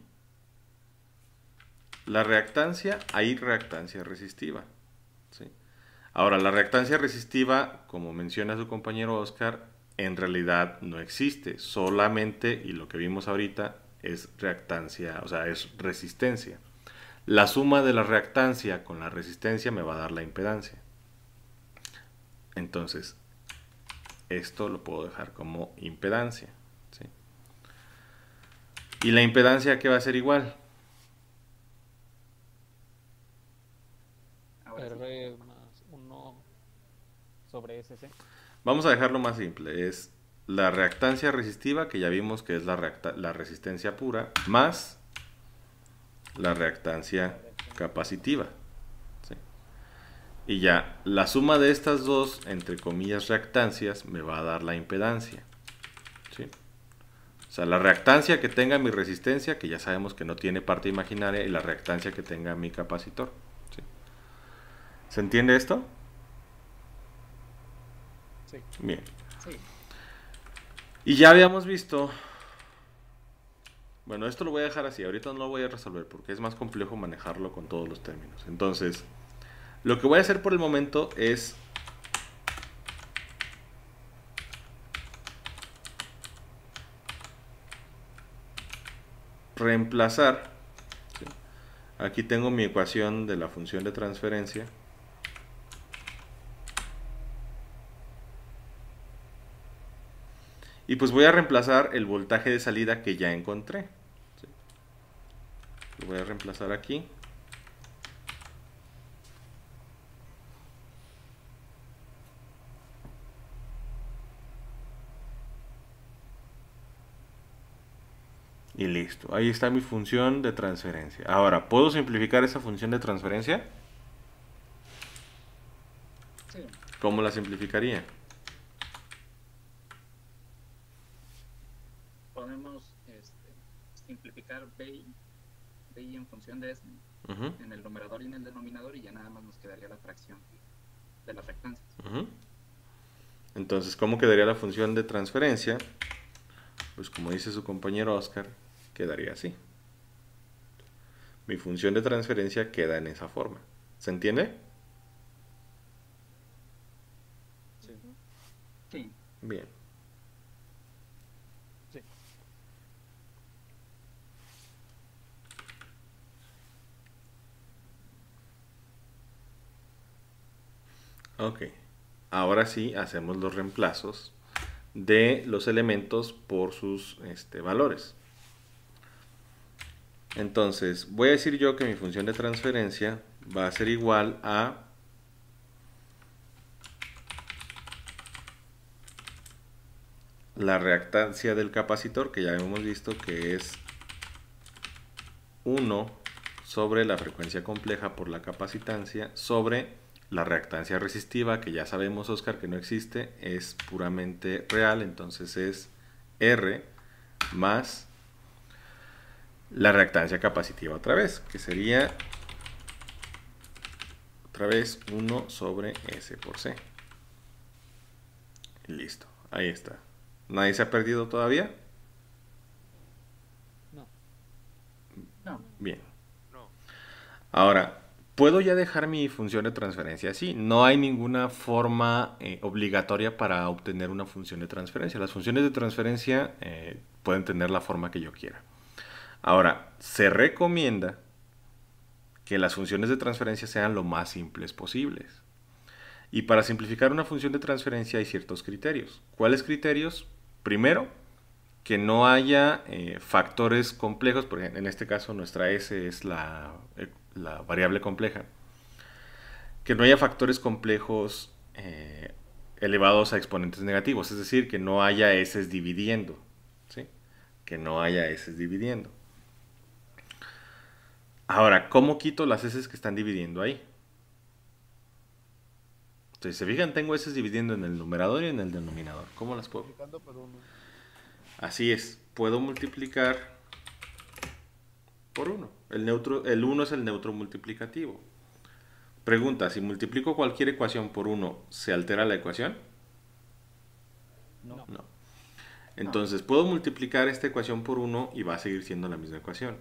La reactancia, hay reactancia resistiva. ¿sí? Ahora, la reactancia resistiva, como menciona su compañero Oscar, en realidad no existe. Solamente, y lo que vimos ahorita, es reactancia, o sea, es resistencia. La suma de la reactancia con la resistencia me va a dar la impedancia. Entonces, esto lo puedo dejar como impedancia. ¿Y la impedancia que va a ser igual? Eh, sobre Vamos a dejarlo más simple. Es la reactancia resistiva, que ya vimos que es la, la resistencia pura, más la reactancia capacitiva. Y ya, la suma de estas dos, entre comillas, reactancias, me va a dar la impedancia. O sea, la reactancia que tenga mi resistencia, que ya sabemos que no tiene parte imaginaria, y la reactancia que tenga mi capacitor. ¿Se entiende esto? Bien. Y ya habíamos visto. Bueno, esto lo voy a dejar así. Ahorita no lo voy a resolver porque es más complejo manejarlo con todos los términos. Entonces, lo que voy a hacer por el momento es reemplazar. Aquí tengo mi ecuación de la función de transferencia. Y pues voy a reemplazar el voltaje de salida que ya encontré. Lo voy a reemplazar aquí. Y listo. Ahí está mi función de transferencia. Ahora, ¿puedo simplificar esa función de transferencia? ¿Cómo la simplificaría? sacar en función de S en el numerador y en el denominador y ya nada más nos quedaría la fracción de las rectancias. Entonces, ¿cómo quedaría la función de transferencia? Pues como dice su compañero Oscar, quedaría así. Mi función de transferencia queda en esa forma. ¿Se entiende? sí. Bien. Ok. Ahora sí hacemos los reemplazos de los elementos por sus este, valores. Entonces, voy a decir yo que mi función de transferencia va a ser igual a la reactancia del capacitor, que ya hemos visto que es 1 sobre la frecuencia compleja por la capacitancia sobre la reactancia resistiva, que ya sabemos, Oscar, que no existe, es puramente real, entonces es R más la reactancia capacitiva otra vez, que sería otra vez 1 sobre S por C. Listo, ahí está. ¿Nadie se ha perdido todavía? No. No. Bien. Ahora, puedo ya dejar mi función de transferencia así. No hay ninguna forma eh, obligatoria para obtener una función de transferencia. Las funciones de transferencia eh, pueden tener la forma que yo quiera. Ahora, se recomienda que las funciones de transferencia sean lo más simples posibles. Y para simplificar una función de transferencia hay ciertos criterios. ¿Cuáles criterios? Primero, que no haya eh, factores complejos, porque en este caso nuestra S es eh, la, variable compleja, que no haya factores complejos eh, elevados a exponentes negativos, es decir, que no haya S dividiendo, ¿sí? que no haya S dividiendo. Ahora, ¿cómo quito las S que están dividiendo ahí? Entonces, se fijan, tengo S dividiendo en el numerador y en el denominador. ¿Cómo las puedo? Así es, puedo multiplicar por 1. El, neutro, el 1 es el neutro multiplicativo. Pregunta, si multiplico cualquier ecuación por 1, ¿se altera la ecuación? No. Entonces, puedo multiplicar esta ecuación por 1 y va a seguir siendo la misma ecuación.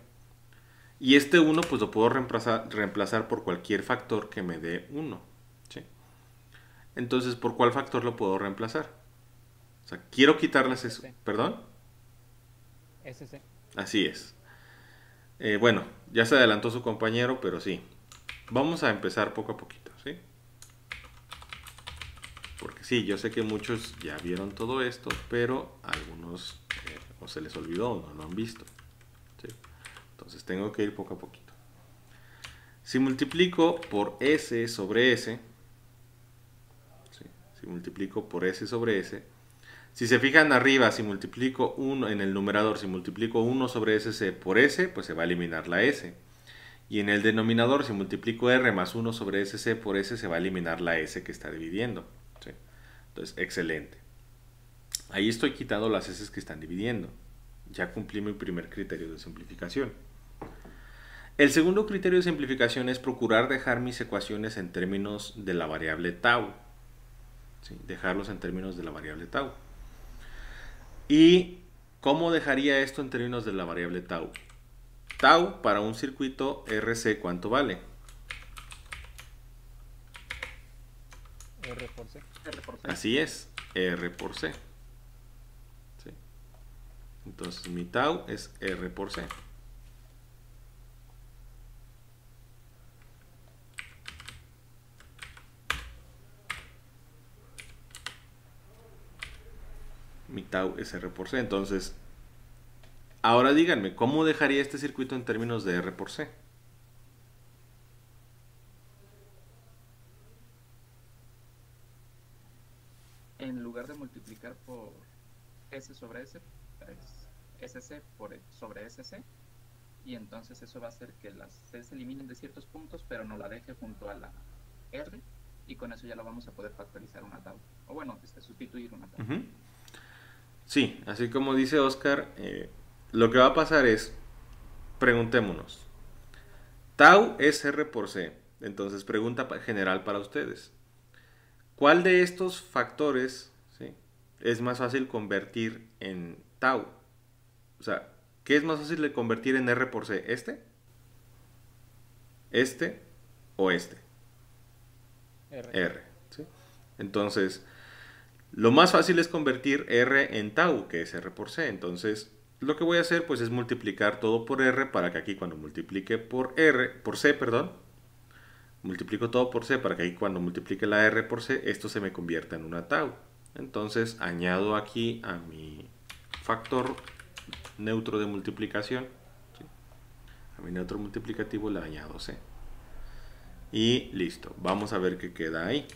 Y este 1 pues lo puedo reemplazar, por cualquier factor que me dé 1. Entonces, ¿por cuál factor lo puedo reemplazar? O sea, quiero quitarles eso. ¿Perdón? SC. Así es. Eh, bueno, ya se adelantó su compañero, pero sí. Vamos a empezar poco a poquito, ¿sí? Porque sí, yo sé que muchos ya vieron todo esto, pero algunos eh, o se les olvidó o no lo han visto. Entonces tengo que ir poco a poquito. Si multiplico por S sobre S, si multiplico por S sobre S, si se fijan arriba, si multiplico 1 en el numerador, si multiplico 1 sobre SC por S, pues se va a eliminar la S. Y en el denominador, si multiplico R más 1 sobre SC por S, se va a eliminar la S que está dividiendo. Entonces, excelente. Ahí estoy quitando las S que están dividiendo. Ya cumplí mi primer criterio de simplificación. El segundo criterio de simplificación es procurar dejar mis ecuaciones en términos de la variable tau. Dejarlos en términos de la variable tau. ¿Y cómo dejaría esto en términos de la variable tau? Tau para un circuito RC, ¿cuánto vale? R por C. Así es, R por C. Entonces mi tau es R por C. mi tau es R por C. Entonces, ahora díganme, ¿cómo dejaría este circuito en términos de R por C? En lugar de multiplicar por S sobre S, es pues, SC por, e sobre SC, y entonces eso va a hacer que las C se eliminen de ciertos puntos, pero no la deje junto a la R, y con eso ya lo vamos a poder factorizar una tau, O bueno, este, sustituir una tau Sí, así como dice Oscar, eh, lo que va a pasar es, preguntémonos, tau es R por C, entonces pregunta general para ustedes, ¿cuál de estos factores es más fácil convertir en tau? O sea, ¿qué es más fácil de convertir en R por C? ¿Este? ¿Este o este? R. R ¿sí? Entonces, lo más fácil es convertir R en tau, que es R por C. Entonces, lo que voy a hacer pues es multiplicar todo por R para que aquí cuando multiplique por R, por C, perdón, multiplico todo por C para que aquí cuando multiplique la R por C, esto se me convierta en una tau. Entonces, añado aquí a mi factor neutro de multiplicación, a mi neutro multiplicativo le añado C. Y listo, vamos a ver qué queda ahí.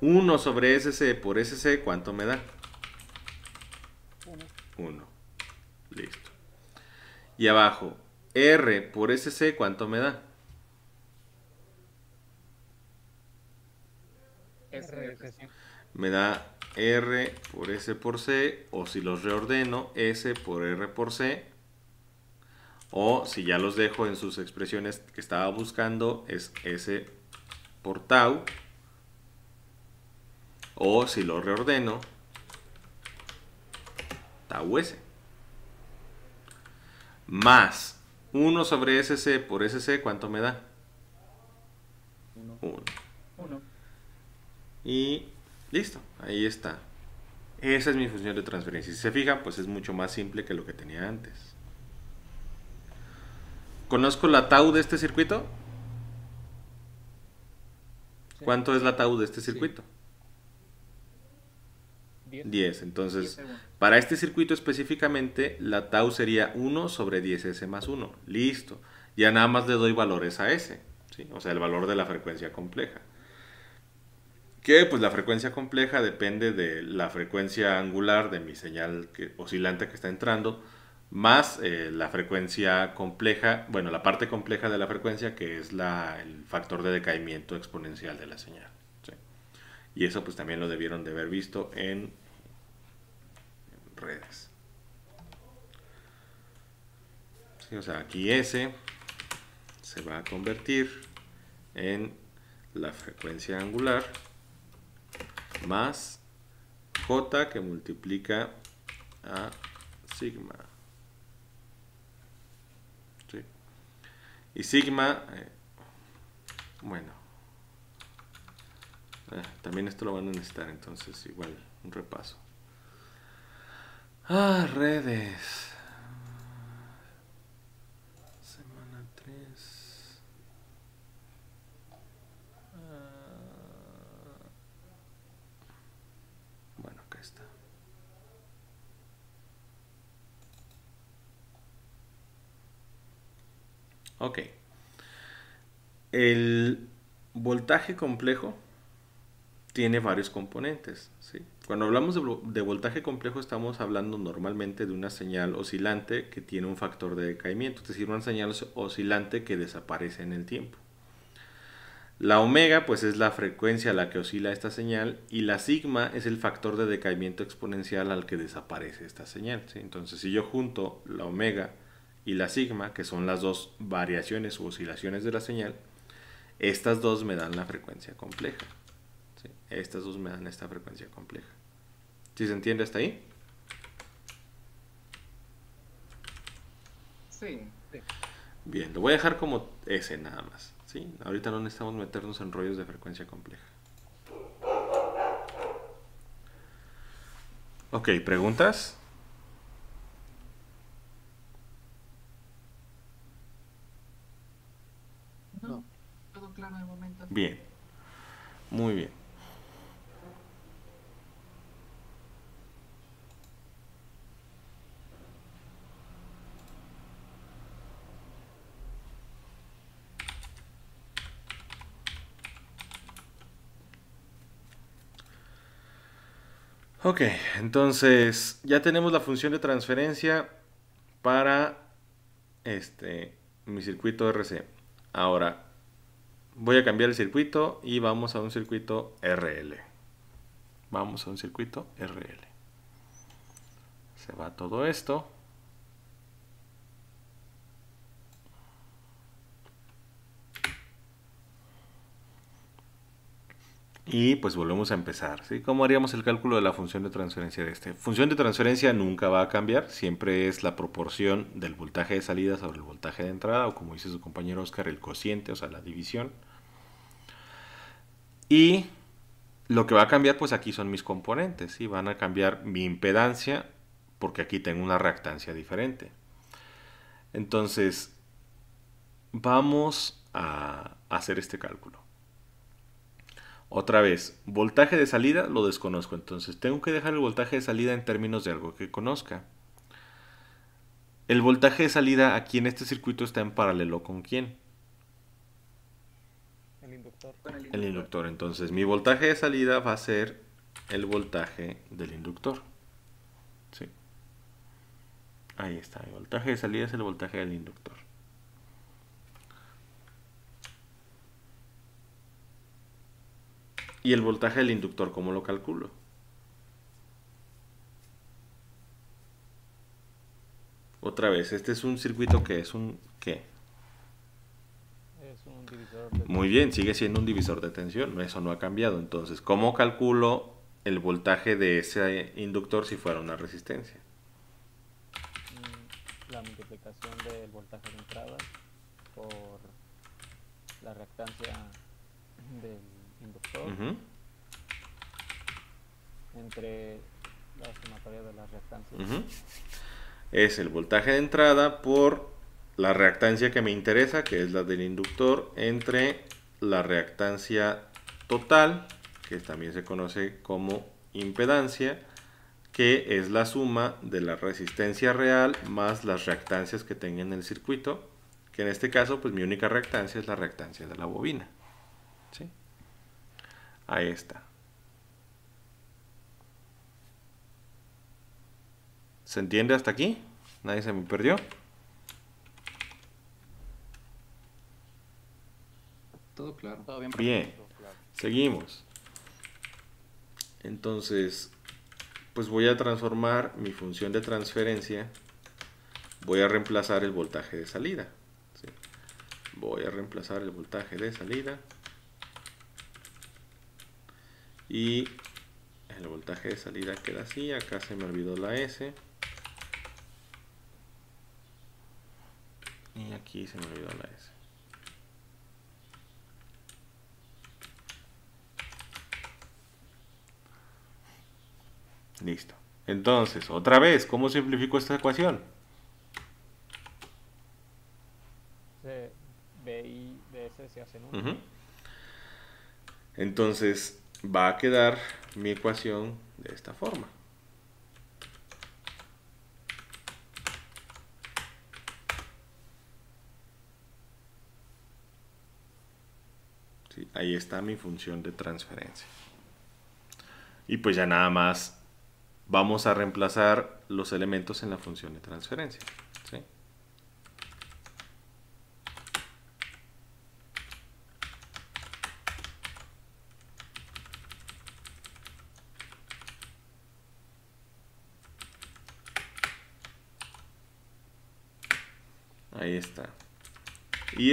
1 sobre SC por SC, ¿cuánto me da? 1. Listo. Y abajo, R por SC, ¿cuánto me da? Me da R por S por C, o si los reordeno, S por R por C, o si ya los dejo en sus expresiones que estaba buscando, es S por tau o si lo reordeno, tau s. Más 1 sobre sc por sc, ¿cuánto me da? 1. Y listo, ahí está. Esa es mi función de transferencia. Si se fija, pues es mucho más simple que lo que tenía antes. ¿Conozco la tau de este circuito? ¿Cuánto es la tau de este circuito? 10. Entonces, para este circuito específicamente, la tau sería 1 sobre 10S más 1. Listo. Ya nada más le doy valores a S, o sea, el valor de la frecuencia compleja. Que pues la frecuencia compleja depende de la frecuencia angular de mi señal que, oscilante que está entrando, más eh, la frecuencia compleja, bueno, la parte compleja de la frecuencia que es el factor de decaimiento exponencial de la señal. Y eso pues también lo debieron de haber visto en redes. o sea, aquí S se va a convertir en la frecuencia angular más J que multiplica a sigma. Y sigma, eh, bueno, eh, también esto lo van a necesitar, entonces igual un repaso. Ah, redes. Semana 3. Ah. Bueno, acá está. Ok. El voltaje complejo tiene varios componentes. Cuando hablamos de, voltaje complejo estamos hablando normalmente de una señal oscilante que tiene un factor de decaimiento, es decir, una señal oscilante que desaparece en el tiempo. La omega pues es la frecuencia a la que oscila esta señal y la sigma es el factor de decaimiento exponencial al que desaparece esta señal. Entonces si yo junto la omega y la sigma, que son las dos variaciones u oscilaciones de la señal, estas dos me dan la frecuencia compleja. Estas dos me dan esta frecuencia compleja. ¿Sí se entiende hasta ahí? Sí, Bien, lo voy a dejar como ese nada más. ¿sí? Ahorita no necesitamos meternos en rollos de frecuencia compleja. Ok, ¿preguntas? No, todo claro de momento. Bien, muy bien. Ok, entonces ya tenemos la función de transferencia para este mi circuito RC. Ahora voy a cambiar el circuito y vamos a un circuito RL. Vamos a un circuito RL. Se va todo esto. Y pues volvemos a empezar. ¿sí? ¿Cómo haríamos el cálculo de la función de transferencia de este? Función de transferencia nunca va a cambiar, siempre es la proporción del voltaje de salida sobre el voltaje de entrada, o como dice su compañero Oscar, el cociente, o sea, la división. Y lo que va a cambiar, pues aquí son mis componentes, ¿sí? van a cambiar mi impedancia, porque aquí tengo una reactancia diferente. Entonces, vamos a hacer este cálculo. Otra vez, voltaje de salida lo desconozco, entonces tengo que dejar el voltaje de salida en términos de algo que conozca. El voltaje de salida aquí en este circuito está en paralelo con quién? El inductor. El inductor. Entonces, mi voltaje de salida va a ser el voltaje del inductor. Ahí está. El voltaje de salida es el voltaje del inductor. ¿Y el voltaje del inductor cómo lo calculo? Otra vez, este es un circuito que es un ¿qué? Es un divisor de Muy bien, sigue siendo un divisor de tensión, eso no ha cambiado. Entonces, ¿cómo calculo el voltaje de ese inductor si fuera una resistencia? Mm, la multiplicación del voltaje de entrada por la reactancia del entre la de las reactancias. Es el voltaje de entrada por la reactancia que me interesa, que es la del inductor, entre la reactancia total, que también se conoce como impedancia, que es la suma de la resistencia real más las reactancias que tenga en el circuito, que en este caso, pues mi única reactancia es la reactancia de la bobina. ¿Sí? a esta. ¿Se entiende hasta aquí? ¿Nadie se me perdió? Todo claro. Todo bien. Seguimos. Entonces, pues voy a transformar mi función de transferencia. Voy a reemplazar el voltaje de salida. Voy a reemplazar el voltaje de salida y el voltaje de salida queda así, acá se me olvidó la S y aquí se me olvidó la S listo entonces, otra vez, ¿cómo simplifico esta ecuación? B, y se hacen Entonces, va a quedar mi ecuación de esta forma. ahí está mi función de transferencia. Y pues ya nada más vamos a reemplazar los elementos en la función de transferencia.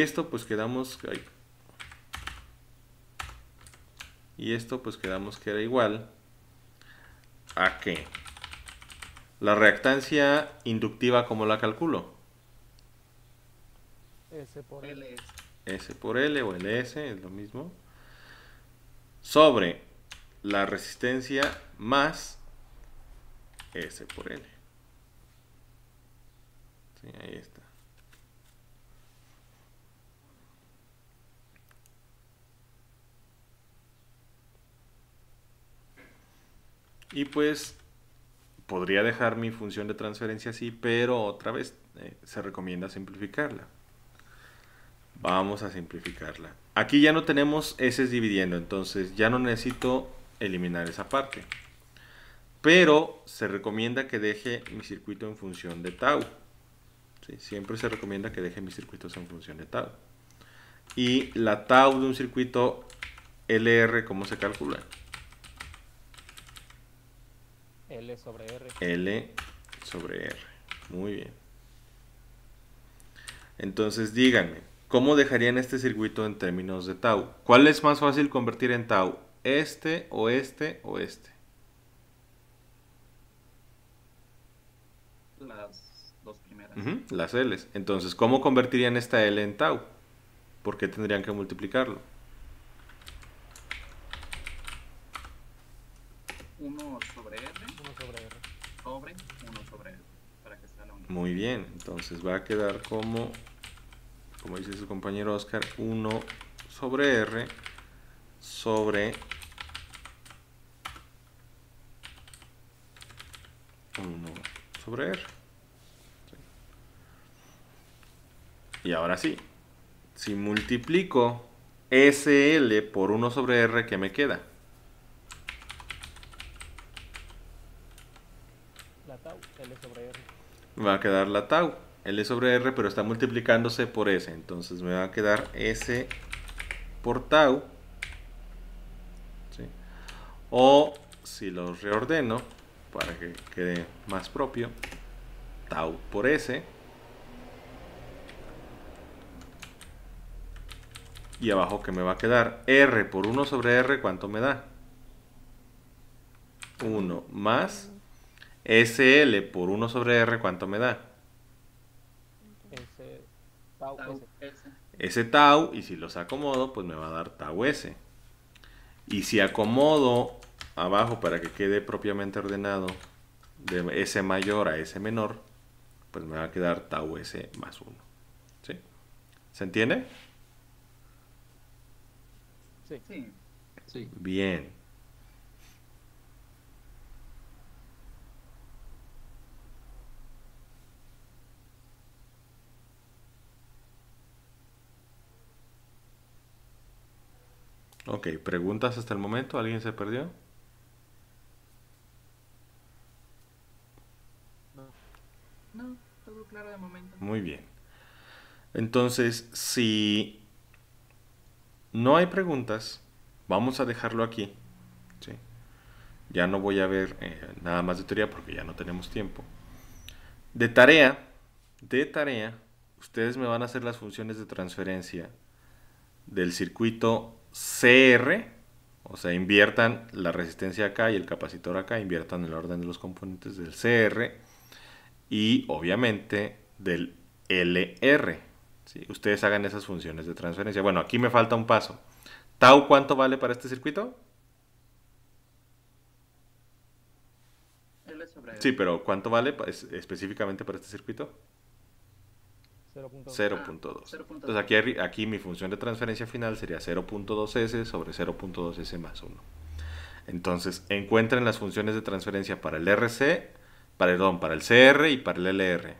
esto pues quedamos... y esto pues quedamos que era igual a que la reactancia inductiva como la calculo S por L S por L o LS es lo mismo sobre la resistencia más S por L sí, ahí está Y pues podría dejar mi función de transferencia así, pero otra vez eh, se recomienda simplificarla. Vamos a simplificarla. Aquí ya no tenemos S dividiendo, entonces ya no necesito eliminar esa parte. Pero se recomienda que deje mi circuito en función de tau. Siempre se recomienda que deje mis circuitos en función de tau. Y la tau de un circuito LR, ¿cómo se calcula? sobre R. L sobre R. Muy bien. Entonces díganme, ¿cómo dejarían este circuito en términos de tau? ¿Cuál es más fácil convertir en tau? ¿Este o este o este? Las pues dos primeras. las Ls. Entonces, ¿cómo convertirían esta L en tau? ¿Por qué tendrían que multiplicarlo? Muy bien, entonces va a quedar como, como dice su compañero Oscar, 1 sobre R sobre 1 sobre R. Y ahora sí, si multiplico SL por 1 sobre R, ¿qué me queda? va a quedar la tau. L sobre R, pero está multiplicándose por S. Entonces me va a quedar S por tau. O si lo reordeno, para que quede más propio, tau por S. Y abajo que me va a quedar R por 1 sobre R, ¿cuánto me da? 1 más SL por 1 sobre R, ¿cuánto me da? S tau, y si los acomodo, pues me va a dar tau S. Y si acomodo abajo para que quede propiamente ordenado de S mayor a S menor, pues me va a quedar tau S más 1. ¿Sí? ¿Se entiende? Sí. sí. Bien. Ok, preguntas hasta el momento. ¿Alguien se perdió? No, todo claro de momento. Muy bien. Entonces, si no hay preguntas, vamos a dejarlo aquí. Ya no voy a ver eh, nada más de teoría porque ya no tenemos tiempo. De tarea, de tarea, ustedes me van a hacer las funciones de transferencia del circuito CR, o sea, inviertan la resistencia acá y el capacitor acá, inviertan el orden de los componentes del CR y obviamente del LR. Ustedes hagan esas funciones de transferencia. Bueno, aquí me falta un paso. ¿Tau cuánto vale para este circuito? Sí, pero ¿cuánto vale específicamente para este circuito? 0.2. Ah, entonces aquí, aquí mi función de transferencia final sería 0.2s sobre 0.2s más 1. Entonces encuentren las funciones de transferencia para el RC, para, perdón, para el CR y para el LR.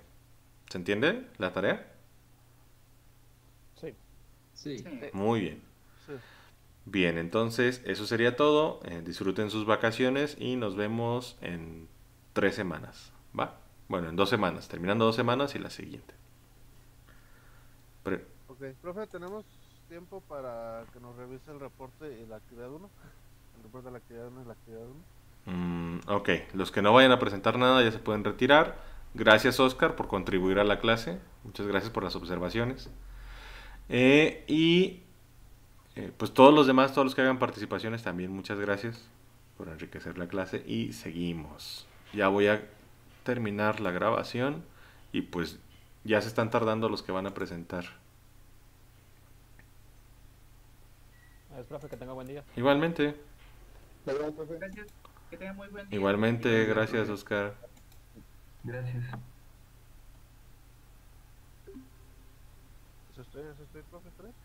¿Se entiende la tarea? Sí. Sí. Muy bien. Bien, entonces eso sería todo. Eh, disfruten sus vacaciones y nos vemos en tres semanas. ¿Va? Bueno, en dos semanas, terminando dos semanas y la siguiente ok, profe, tenemos tiempo para que nos revise el reporte de la actividad 1. El reporte de la actividad 1 es la actividad 1. Mm, ok, los que no vayan a presentar nada ya se pueden retirar. Gracias, Oscar, por contribuir a la clase. Muchas gracias por las observaciones. Eh, y eh, pues todos los demás, todos los que hagan participaciones, también muchas gracias por enriquecer la clase y seguimos. Ya voy a terminar la grabación y pues ya se están tardando los que van a presentar. Gracias, profe, que tenga buen día. Igualmente. Gracias. Que tenga muy buen día. Igualmente, gracias, Oscar. Gracias. Eso estoy, eso estoy, profe,